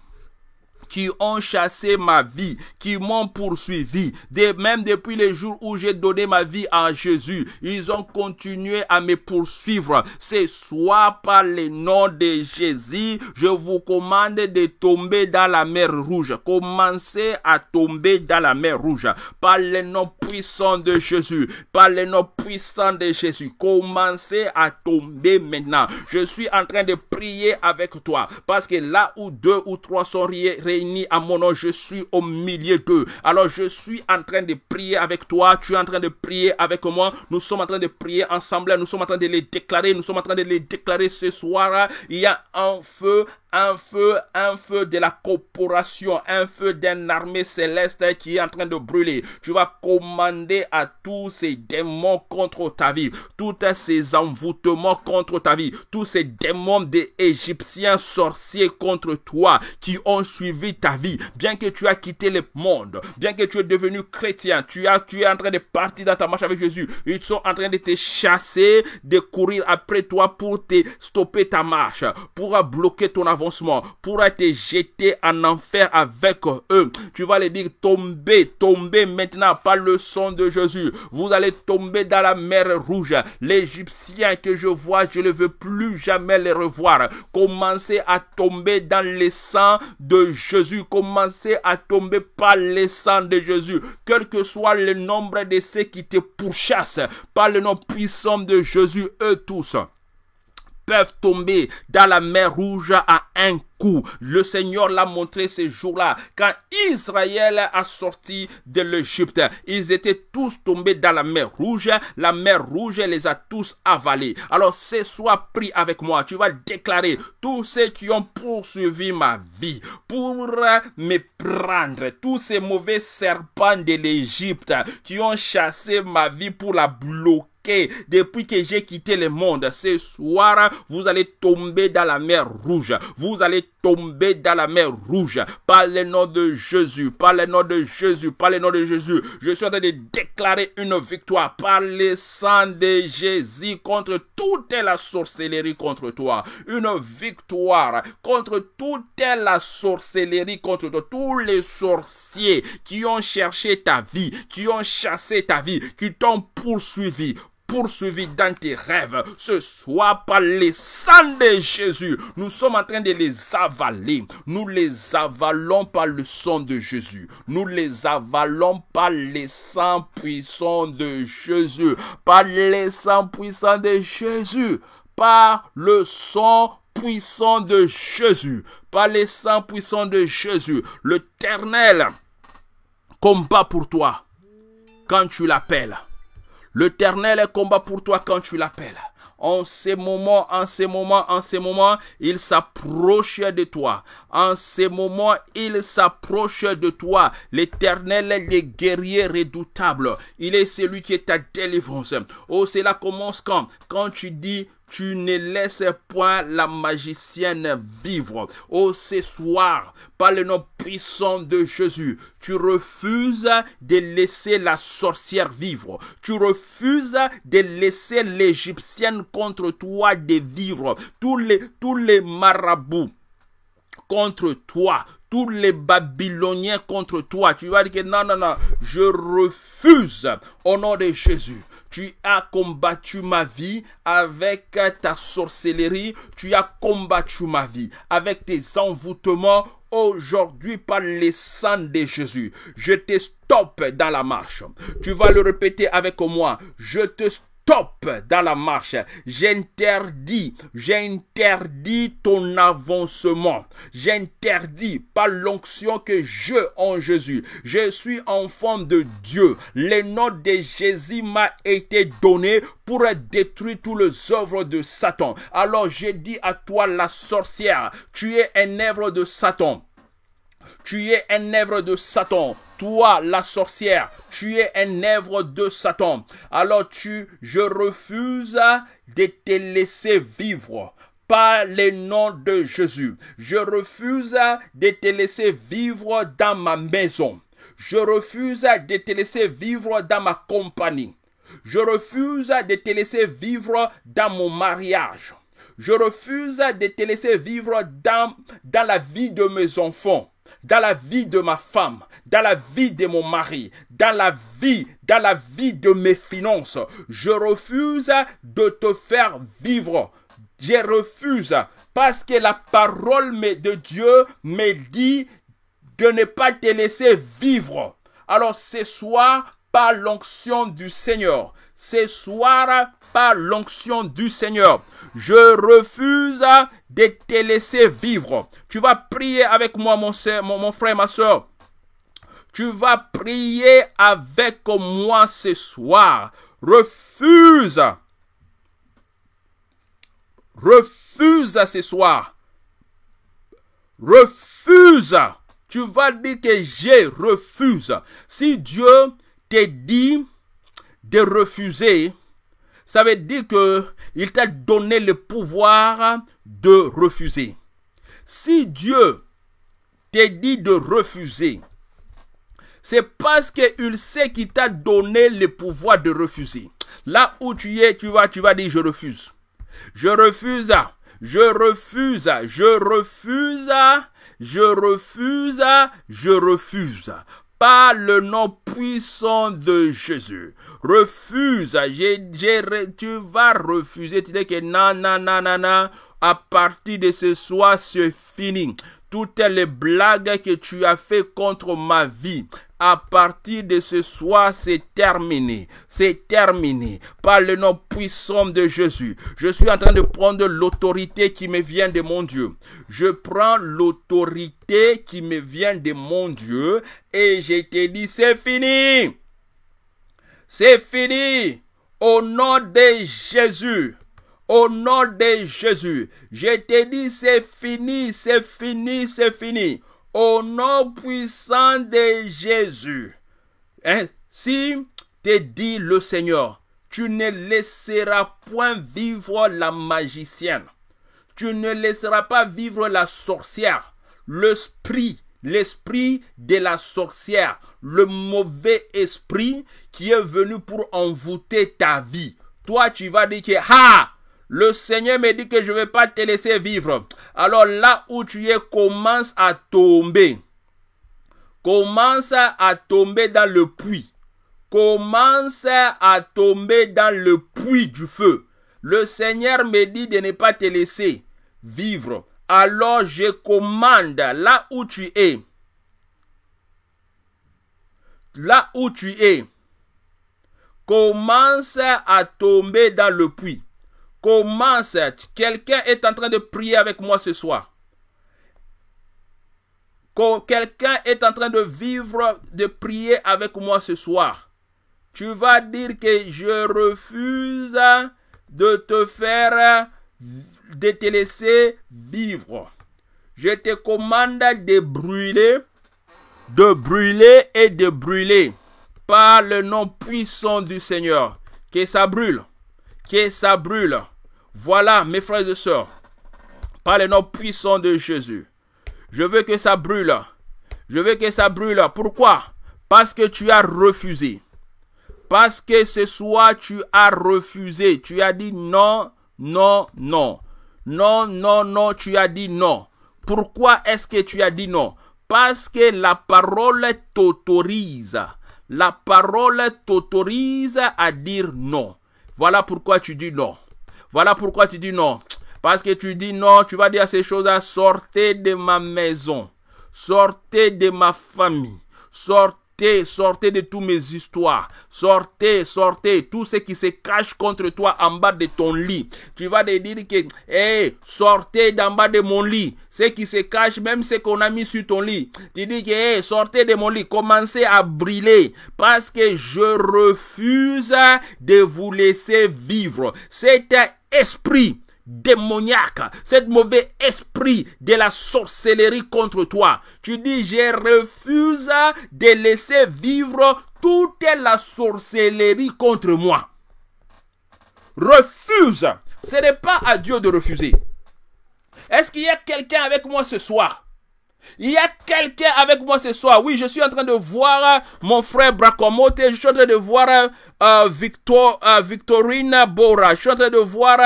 qui ont chassé ma vie, qui m'ont poursuivi. même depuis les jours où j'ai donné ma vie à Jésus, ils ont continué à me poursuivre. C'est soit par le nom de Jésus, je vous commande de tomber dans la mer rouge. Commencez à tomber dans la mer rouge. Par le nom puissant de Jésus, par le nom puissant de Jésus, commencez à tomber maintenant. Je suis en train de prier avec toi parce que là où deux ou trois sont réunis, ni à mon nom, je suis au milieu d'eux. Alors je suis en train de prier avec toi, tu es en train de prier avec moi, nous sommes en train de prier ensemble, nous sommes en train de les déclarer, nous sommes en train de les déclarer ce soir. Il y a un feu un feu, un feu de la corporation, un feu d'une armée céleste qui est en train de brûler. Tu vas commander à tous ces démons contre ta vie, tous ces envoûtements contre ta vie, tous ces démons des Égyptiens sorciers contre toi qui ont suivi ta vie. Bien que tu as quitté le monde, bien que tu es devenu chrétien, tu, as, tu es en train de partir dans ta marche avec Jésus. Ils sont en train de te chasser, de courir après toi pour te stopper ta marche, pour bloquer ton avancée pour pourra te jeter en enfer avec eux. Tu vas les dire, tomber, tomber maintenant par le sang de Jésus. Vous allez tomber dans la mer rouge. L'Égyptien que je vois, je ne veux plus jamais les revoir. Commencez à tomber dans les sang de Jésus. Commencez à tomber par les sangs de Jésus. Quel que soit le nombre de ceux qui te pourchassent, par le nom puissant de Jésus, eux tous peuvent tomber dans la mer rouge à un le Seigneur l'a montré ces jours-là. Quand Israël a sorti de l'Égypte, ils étaient tous tombés dans la mer rouge. La mer rouge les a tous avalés. Alors ce soir, prie avec moi. Tu vas déclarer tous ceux qui ont poursuivi ma vie pour me prendre. Tous ces mauvais serpents de l'Égypte qui ont chassé ma vie pour la bloquer depuis que j'ai quitté le monde, ce soir, vous allez tomber dans la mer rouge. Vous allez tomber tombé dans la mer rouge. Par le nom de Jésus, par le nom de Jésus, par le nom de Jésus, je suis en train de déclarer une victoire par le sang de Jésus contre toute la sorcellerie contre toi. Une victoire contre toute la sorcellerie contre toi. Tous les sorciers qui ont cherché ta vie, qui ont chassé ta vie, qui t'ont poursuivi poursuivis dans tes rêves ce soit par les sang de Jésus. Nous sommes en train de les avaler. Nous les avalons par le sang de Jésus. Nous les avalons par les sangs puissants de Jésus. Par les sang puissant de Jésus. Par le sang puissant de Jésus. Par le sang puissant de Jésus. L'éternel combat pour toi quand tu l'appelles. L'éternel est combat pour toi quand tu l'appelles. En ces moments, en ces moments, en ces moments, il s'approche de toi. En ces moments, il s'approche de toi. L'éternel est le guerrier redoutable. Il est celui qui est ta délivrance. Oh, cela commence quand? Quand tu dis tu ne laisses point la magicienne vivre. Oh, ce soir, par le nom puissant de Jésus, tu refuses de laisser la sorcière vivre. Tu refuses de laisser l'égyptienne contre toi de vivre. Tous les, tous les marabouts contre toi, tous les Babyloniens contre toi. Tu vas dire que non, non, non, je refuse au nom de Jésus. Tu as combattu ma vie avec ta sorcellerie. Tu as combattu ma vie avec tes envoûtements. Aujourd'hui, par les sang de Jésus, je te stoppe dans la marche. Tu vas le répéter avec moi. Je te stoppe top dans la marche. J'interdis, j'interdis ton avancement. J'interdis par l'onction que je en Jésus. Je suis enfant de Dieu. les nom de Jésus m'a été donné pour détruire tous les œuvres de Satan. Alors je dis à toi la sorcière, tu es un œuvre de Satan. Tu es un œuvre de Satan. Toi, la sorcière, tu es un œuvre de Satan. Alors tu, je refuse de te laisser vivre par le nom de Jésus. Je refuse de te laisser vivre dans ma maison. Je refuse de te laisser vivre dans ma compagnie. Je refuse de te laisser vivre dans mon mariage. Je refuse de te laisser vivre dans, dans la vie de mes enfants dans la vie de ma femme, dans la vie de mon mari, dans la vie, dans la vie de mes finances. Je refuse de te faire vivre. Je refuse parce que la parole de Dieu me dit de ne pas te laisser vivre. Alors ce soir, par l'onction du Seigneur, ce soir, l'onction du Seigneur. Je refuse de te laisser vivre. Tu vas prier avec moi, mon, mon, frère, ma soeur. Tu vas prier avec moi ce soir. Refuse. Refuse ce soir. Refuse. Tu vas dire que je refuse. Si Dieu te dit de refuser, ça veut dire que il t'a donné le pouvoir de refuser. Si Dieu t'a dit de refuser, c'est parce qu'il sait qu'il t'a donné le pouvoir de refuser. Là où tu es, tu vas, tu vas dire je refuse. Je refuse, je refuse, je refuse, je refuse, je refuse le nom puissant de Jésus. Refuse, à tu vas refuser, tu dis que non, non, non, non, à partir de ce soir, c'est fini toutes les blagues que tu as fait contre ma vie, à partir de ce soir, c'est terminé. C'est terminé. Par le nom puissant de Jésus, je suis en train de prendre l'autorité qui me vient de mon Dieu. Je prends l'autorité qui me vient de mon Dieu et je te dis, c'est fini. C'est fini. Au nom de Jésus. Au nom de Jésus, je te dis, c'est fini, c'est fini, c'est fini. Au nom puissant de Jésus. Ainsi hein? te dit le Seigneur, tu ne laisseras point vivre la magicienne. Tu ne laisseras pas vivre la sorcière. L'esprit, l'esprit de la sorcière, le mauvais esprit qui est venu pour envoûter ta vie. Toi, tu vas dire que, ah, le Seigneur me dit que je ne vais pas te laisser vivre. Alors là où tu es, commence à tomber. Commence à tomber dans le puits. Commence à tomber dans le puits du feu. Le Seigneur me dit de ne pas te laisser vivre. Alors je commande là où tu es. Là où tu es. Commence à tomber dans le puits. Commence. Quelqu'un est en train de prier avec moi ce soir. Quelqu'un est en train de vivre, de prier avec moi ce soir. Tu vas dire que je refuse de te faire, de te laisser vivre. Je te commande de brûler, de brûler et de brûler par le nom puissant du Seigneur. Que ça brûle, que ça brûle. Voilà, mes frères et sœurs, par les noms puissants de Jésus, je veux que ça brûle. Je veux que ça brûle. Pourquoi Parce que tu as refusé. Parce que ce soir, tu as refusé. Tu as dit non, non, non. Non, non, non, tu as dit non. Pourquoi est-ce que tu as dit non Parce que la parole t'autorise. La parole t'autorise à dire non. Voilà pourquoi tu dis non. Voilà pourquoi tu dis non. Parce que tu dis non, tu vas dire ces choses-là, sortez de ma maison, sortez de ma famille, sortez sortez, de toutes mes histoires. Sortez, sortez tout ce qui se cache contre toi en bas de ton lit. Tu vas te dire que, Eh, sortez d'en bas de mon lit. Ce qui se cache, même ce qu'on a mis sur ton lit. Tu dis que, Eh, sortez de mon lit. Commencez à briller parce que je refuse de vous laisser vivre. un esprit démoniaque, cet mauvais esprit de la sorcellerie contre toi. Tu dis, je refuse de laisser vivre toute la sorcellerie contre moi. Refuse. Ce n'est pas à Dieu de refuser. Est-ce qu'il y a quelqu'un avec moi ce soir il y a quelqu'un avec moi ce soir. Oui, je suis en train de voir euh, mon frère Bracomote. Je suis en train de voir euh, euh, Victorina Victorine Bora. Je suis en train de voir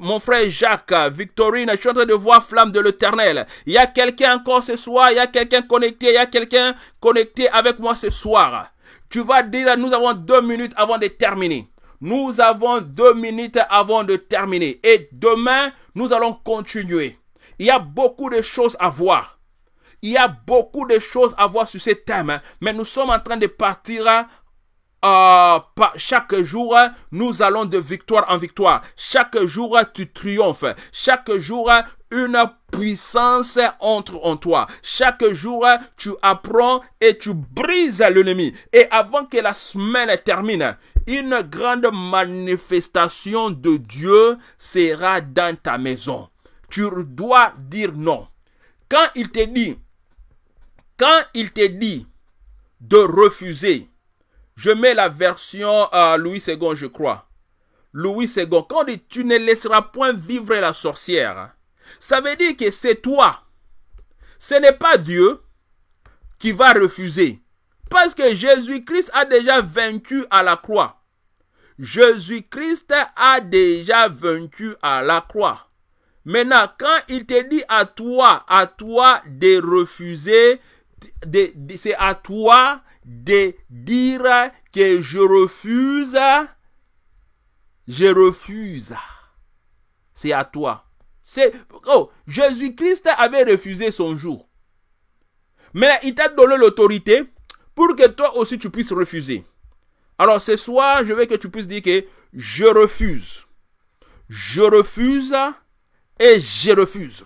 mon frère Jacques. Victorine, je suis en train de voir Flamme de l'Éternel. Il y a quelqu'un encore ce soir. Il y a quelqu'un connecté. Il y a quelqu'un connecté avec moi ce soir. Tu vas dire, nous avons deux minutes avant de terminer. Nous avons deux minutes avant de terminer. Et demain, nous allons continuer. Il y a beaucoup de choses à voir. Il y a beaucoup de choses à voir sur ce thème, hein. mais nous sommes en train de partir euh, chaque jour, hein, nous allons de victoire en victoire. Chaque jour, hein, tu triomphes. Chaque jour, une puissance entre en toi. Chaque jour, tu apprends et tu brises l'ennemi. Et avant que la semaine termine, une grande manifestation de Dieu sera dans ta maison. Tu dois dire non. Quand il te dit, quand il te dit de refuser, je mets la version à Louis II, je crois. Louis II, quand dit, tu ne laisseras point vivre la sorcière, ça veut dire que c'est toi. Ce n'est pas Dieu qui va refuser. Parce que Jésus-Christ a déjà vaincu à la croix. Jésus-Christ a déjà vaincu à la croix. Maintenant, quand il te dit à toi, à toi de refuser, c'est à toi de dire que je refuse, je refuse. C'est à toi. C'est oh, Jésus-Christ avait refusé son jour. Mais il t'a donné l'autorité pour que toi aussi tu puisses refuser. Alors ce soir, je veux que tu puisses dire que je refuse. Je refuse et je refuse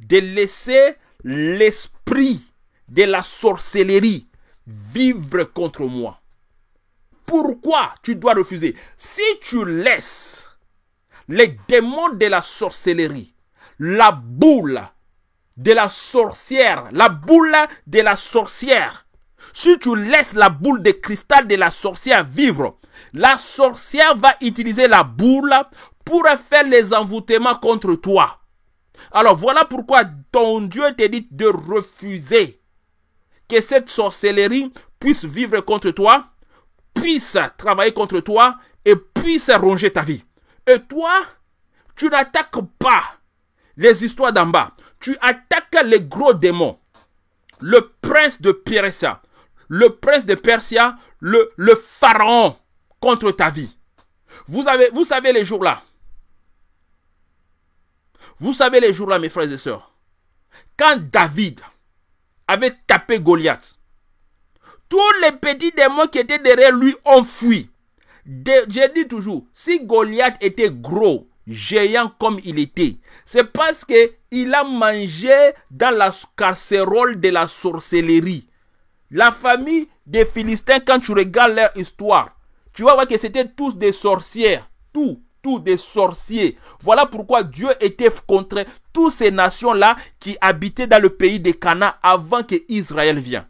de laisser l'esprit de la sorcellerie vivre contre moi. Pourquoi tu dois refuser Si tu laisses les démons de la sorcellerie, la boule de la sorcière, la boule de la sorcière, si tu laisses la boule de cristal de la sorcière vivre, la sorcière va utiliser la boule pour faire les envoûtements contre toi. Alors voilà pourquoi ton Dieu te dit de refuser que cette sorcellerie puisse vivre contre toi, puisse travailler contre toi et puisse ronger ta vie. Et toi, tu n'attaques pas les histoires d'en bas. Tu attaques les gros démons. Le prince de Persia, le prince de Persia, le, le pharaon contre ta vie. Vous, avez, vous savez les jours-là. Vous savez les jours-là, mes frères et sœurs. Quand David, avait tapé Goliath. Tous les petits démons qui étaient derrière lui ont fui. Je dit toujours, si Goliath était gros, géant comme il était, c'est parce qu'il a mangé dans la carcérole de la sorcellerie. La famille des Philistins, quand tu regardes leur histoire, tu vois que c'était tous des sorcières. Tout. Tous des sorciers. Voilà pourquoi Dieu était contre toutes ces nations-là qui habitaient dans le pays des Cana avant que Israël vienne.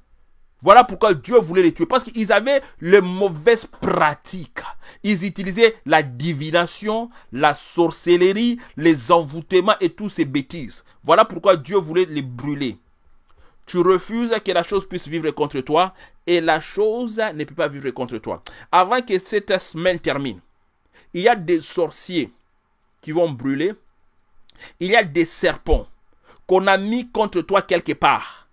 Voilà pourquoi Dieu voulait les tuer. Parce qu'ils avaient les mauvaises pratiques. Ils utilisaient la divination, la sorcellerie, les envoûtements et toutes ces bêtises. Voilà pourquoi Dieu voulait les brûler. Tu refuses que la chose puisse vivre contre toi et la chose ne peut pas vivre contre toi. Avant que cette semaine termine, il y a des sorciers qui vont brûler. Il y a des serpents qu'on a mis contre toi quelque part,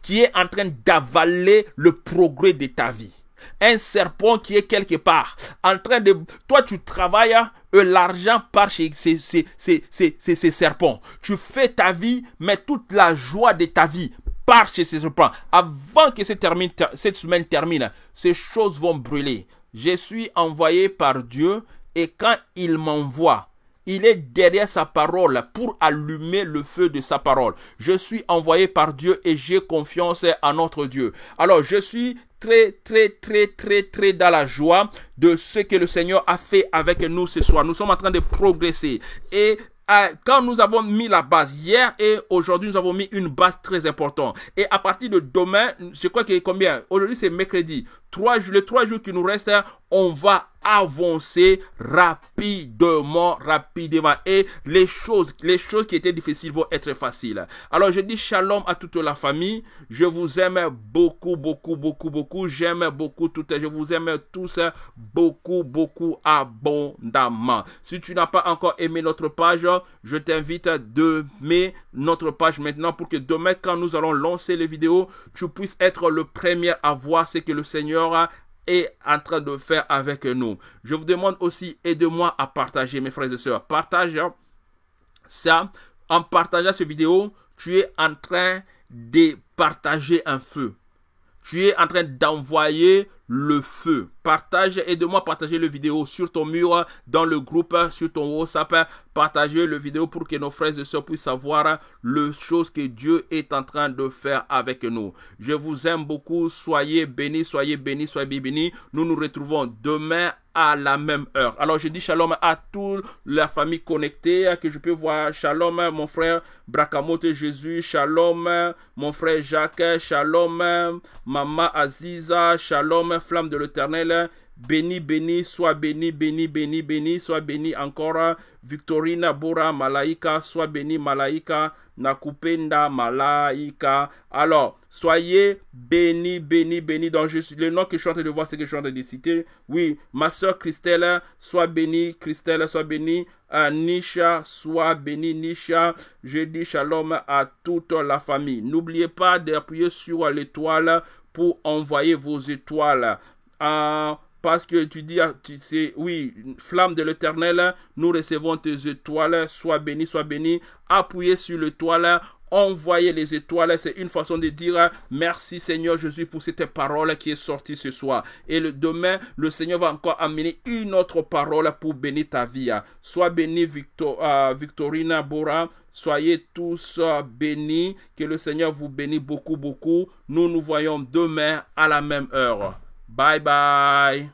qui est en train d'avaler le progrès de ta vie. Un serpent qui est quelque part, en train de... Toi, tu travailles, euh, l'argent part chez ces, serpents. Tu fais ta vie, mais toute la joie de ta vie part chez ces serpents. Avant que cette semaine termine, ces choses vont brûler. Je suis envoyé par Dieu et quand il m'envoie, il est derrière sa parole pour allumer le feu de sa parole. Je suis envoyé par Dieu et j'ai confiance en notre Dieu. Alors je suis très, très, très, très, très dans la joie de ce que le Seigneur a fait avec nous ce soir. Nous sommes en train de progresser. Et ah, quand nous avons mis la base hier et aujourd'hui, nous avons mis une base très importante. Et à partir de demain, je crois que combien Aujourd'hui, c'est mercredi trois, les trois jours qui nous restent, on va avancer rapidement, rapidement. Et les choses, les choses qui étaient difficiles vont être faciles. Alors je dis shalom à toute la famille. Je vous aime beaucoup, beaucoup, beaucoup, beaucoup. J'aime beaucoup tout. Je vous aime tous beaucoup, beaucoup abondamment. Si tu n'as pas encore aimé notre page, je t'invite de mettre notre page maintenant pour que demain, quand nous allons lancer les vidéos, tu puisses être le premier à voir ce que le Seigneur est en train de faire avec nous. Je vous demande aussi, de moi à partager, mes frères et soeurs Partage ça. En partageant cette vidéo, tu es en train de partager un feu. Tu es en train d'envoyer le feu. Partage, aide-moi à partager le vidéo sur ton mur, dans le groupe, sur ton WhatsApp. Partagez le vidéo pour que nos frères et sœurs puissent savoir le chose que Dieu est en train de faire avec nous. Je vous aime beaucoup. Soyez bénis, soyez bénis, soyez bénis. Nous nous retrouvons demain à la même heure. Alors je dis shalom à toute la famille connectée que je peux voir. Shalom mon frère Bracamote Jésus, shalom mon frère Jacques, shalom maman Aziza, shalom Flamme de l'Éternel, Béni, béni, sois béni, béni, béni, béni, sois béni encore. Victorina Bora Malaika, sois béni Malaika, Nakupenda Malaika. Alors, soyez béni, béni, béni. Donc, je, le nom que je suis en train de voir, c'est que je suis en train de citer. Oui, ma soeur Christelle, sois béni, Christelle, sois béni. Nisha, sois béni, Nisha. Je dis shalom à toute la famille. N'oubliez pas d'appuyer sur l'étoile pour envoyer vos étoiles. à parce que tu dis, tu oui, flamme de l'éternel, nous recevons tes étoiles, sois béni, sois béni, appuyez sur l'étoile, envoyez les étoiles, c'est une façon de dire merci Seigneur Jésus pour cette parole qui est sortie ce soir. Et le, demain, le Seigneur va encore amener une autre parole pour bénir ta vie. Sois béni euh, Victorina Bora, Soyez tous euh, bénis. Que le Seigneur vous bénisse beaucoup, beaucoup. Nous nous voyons demain à la même heure. Bye bye.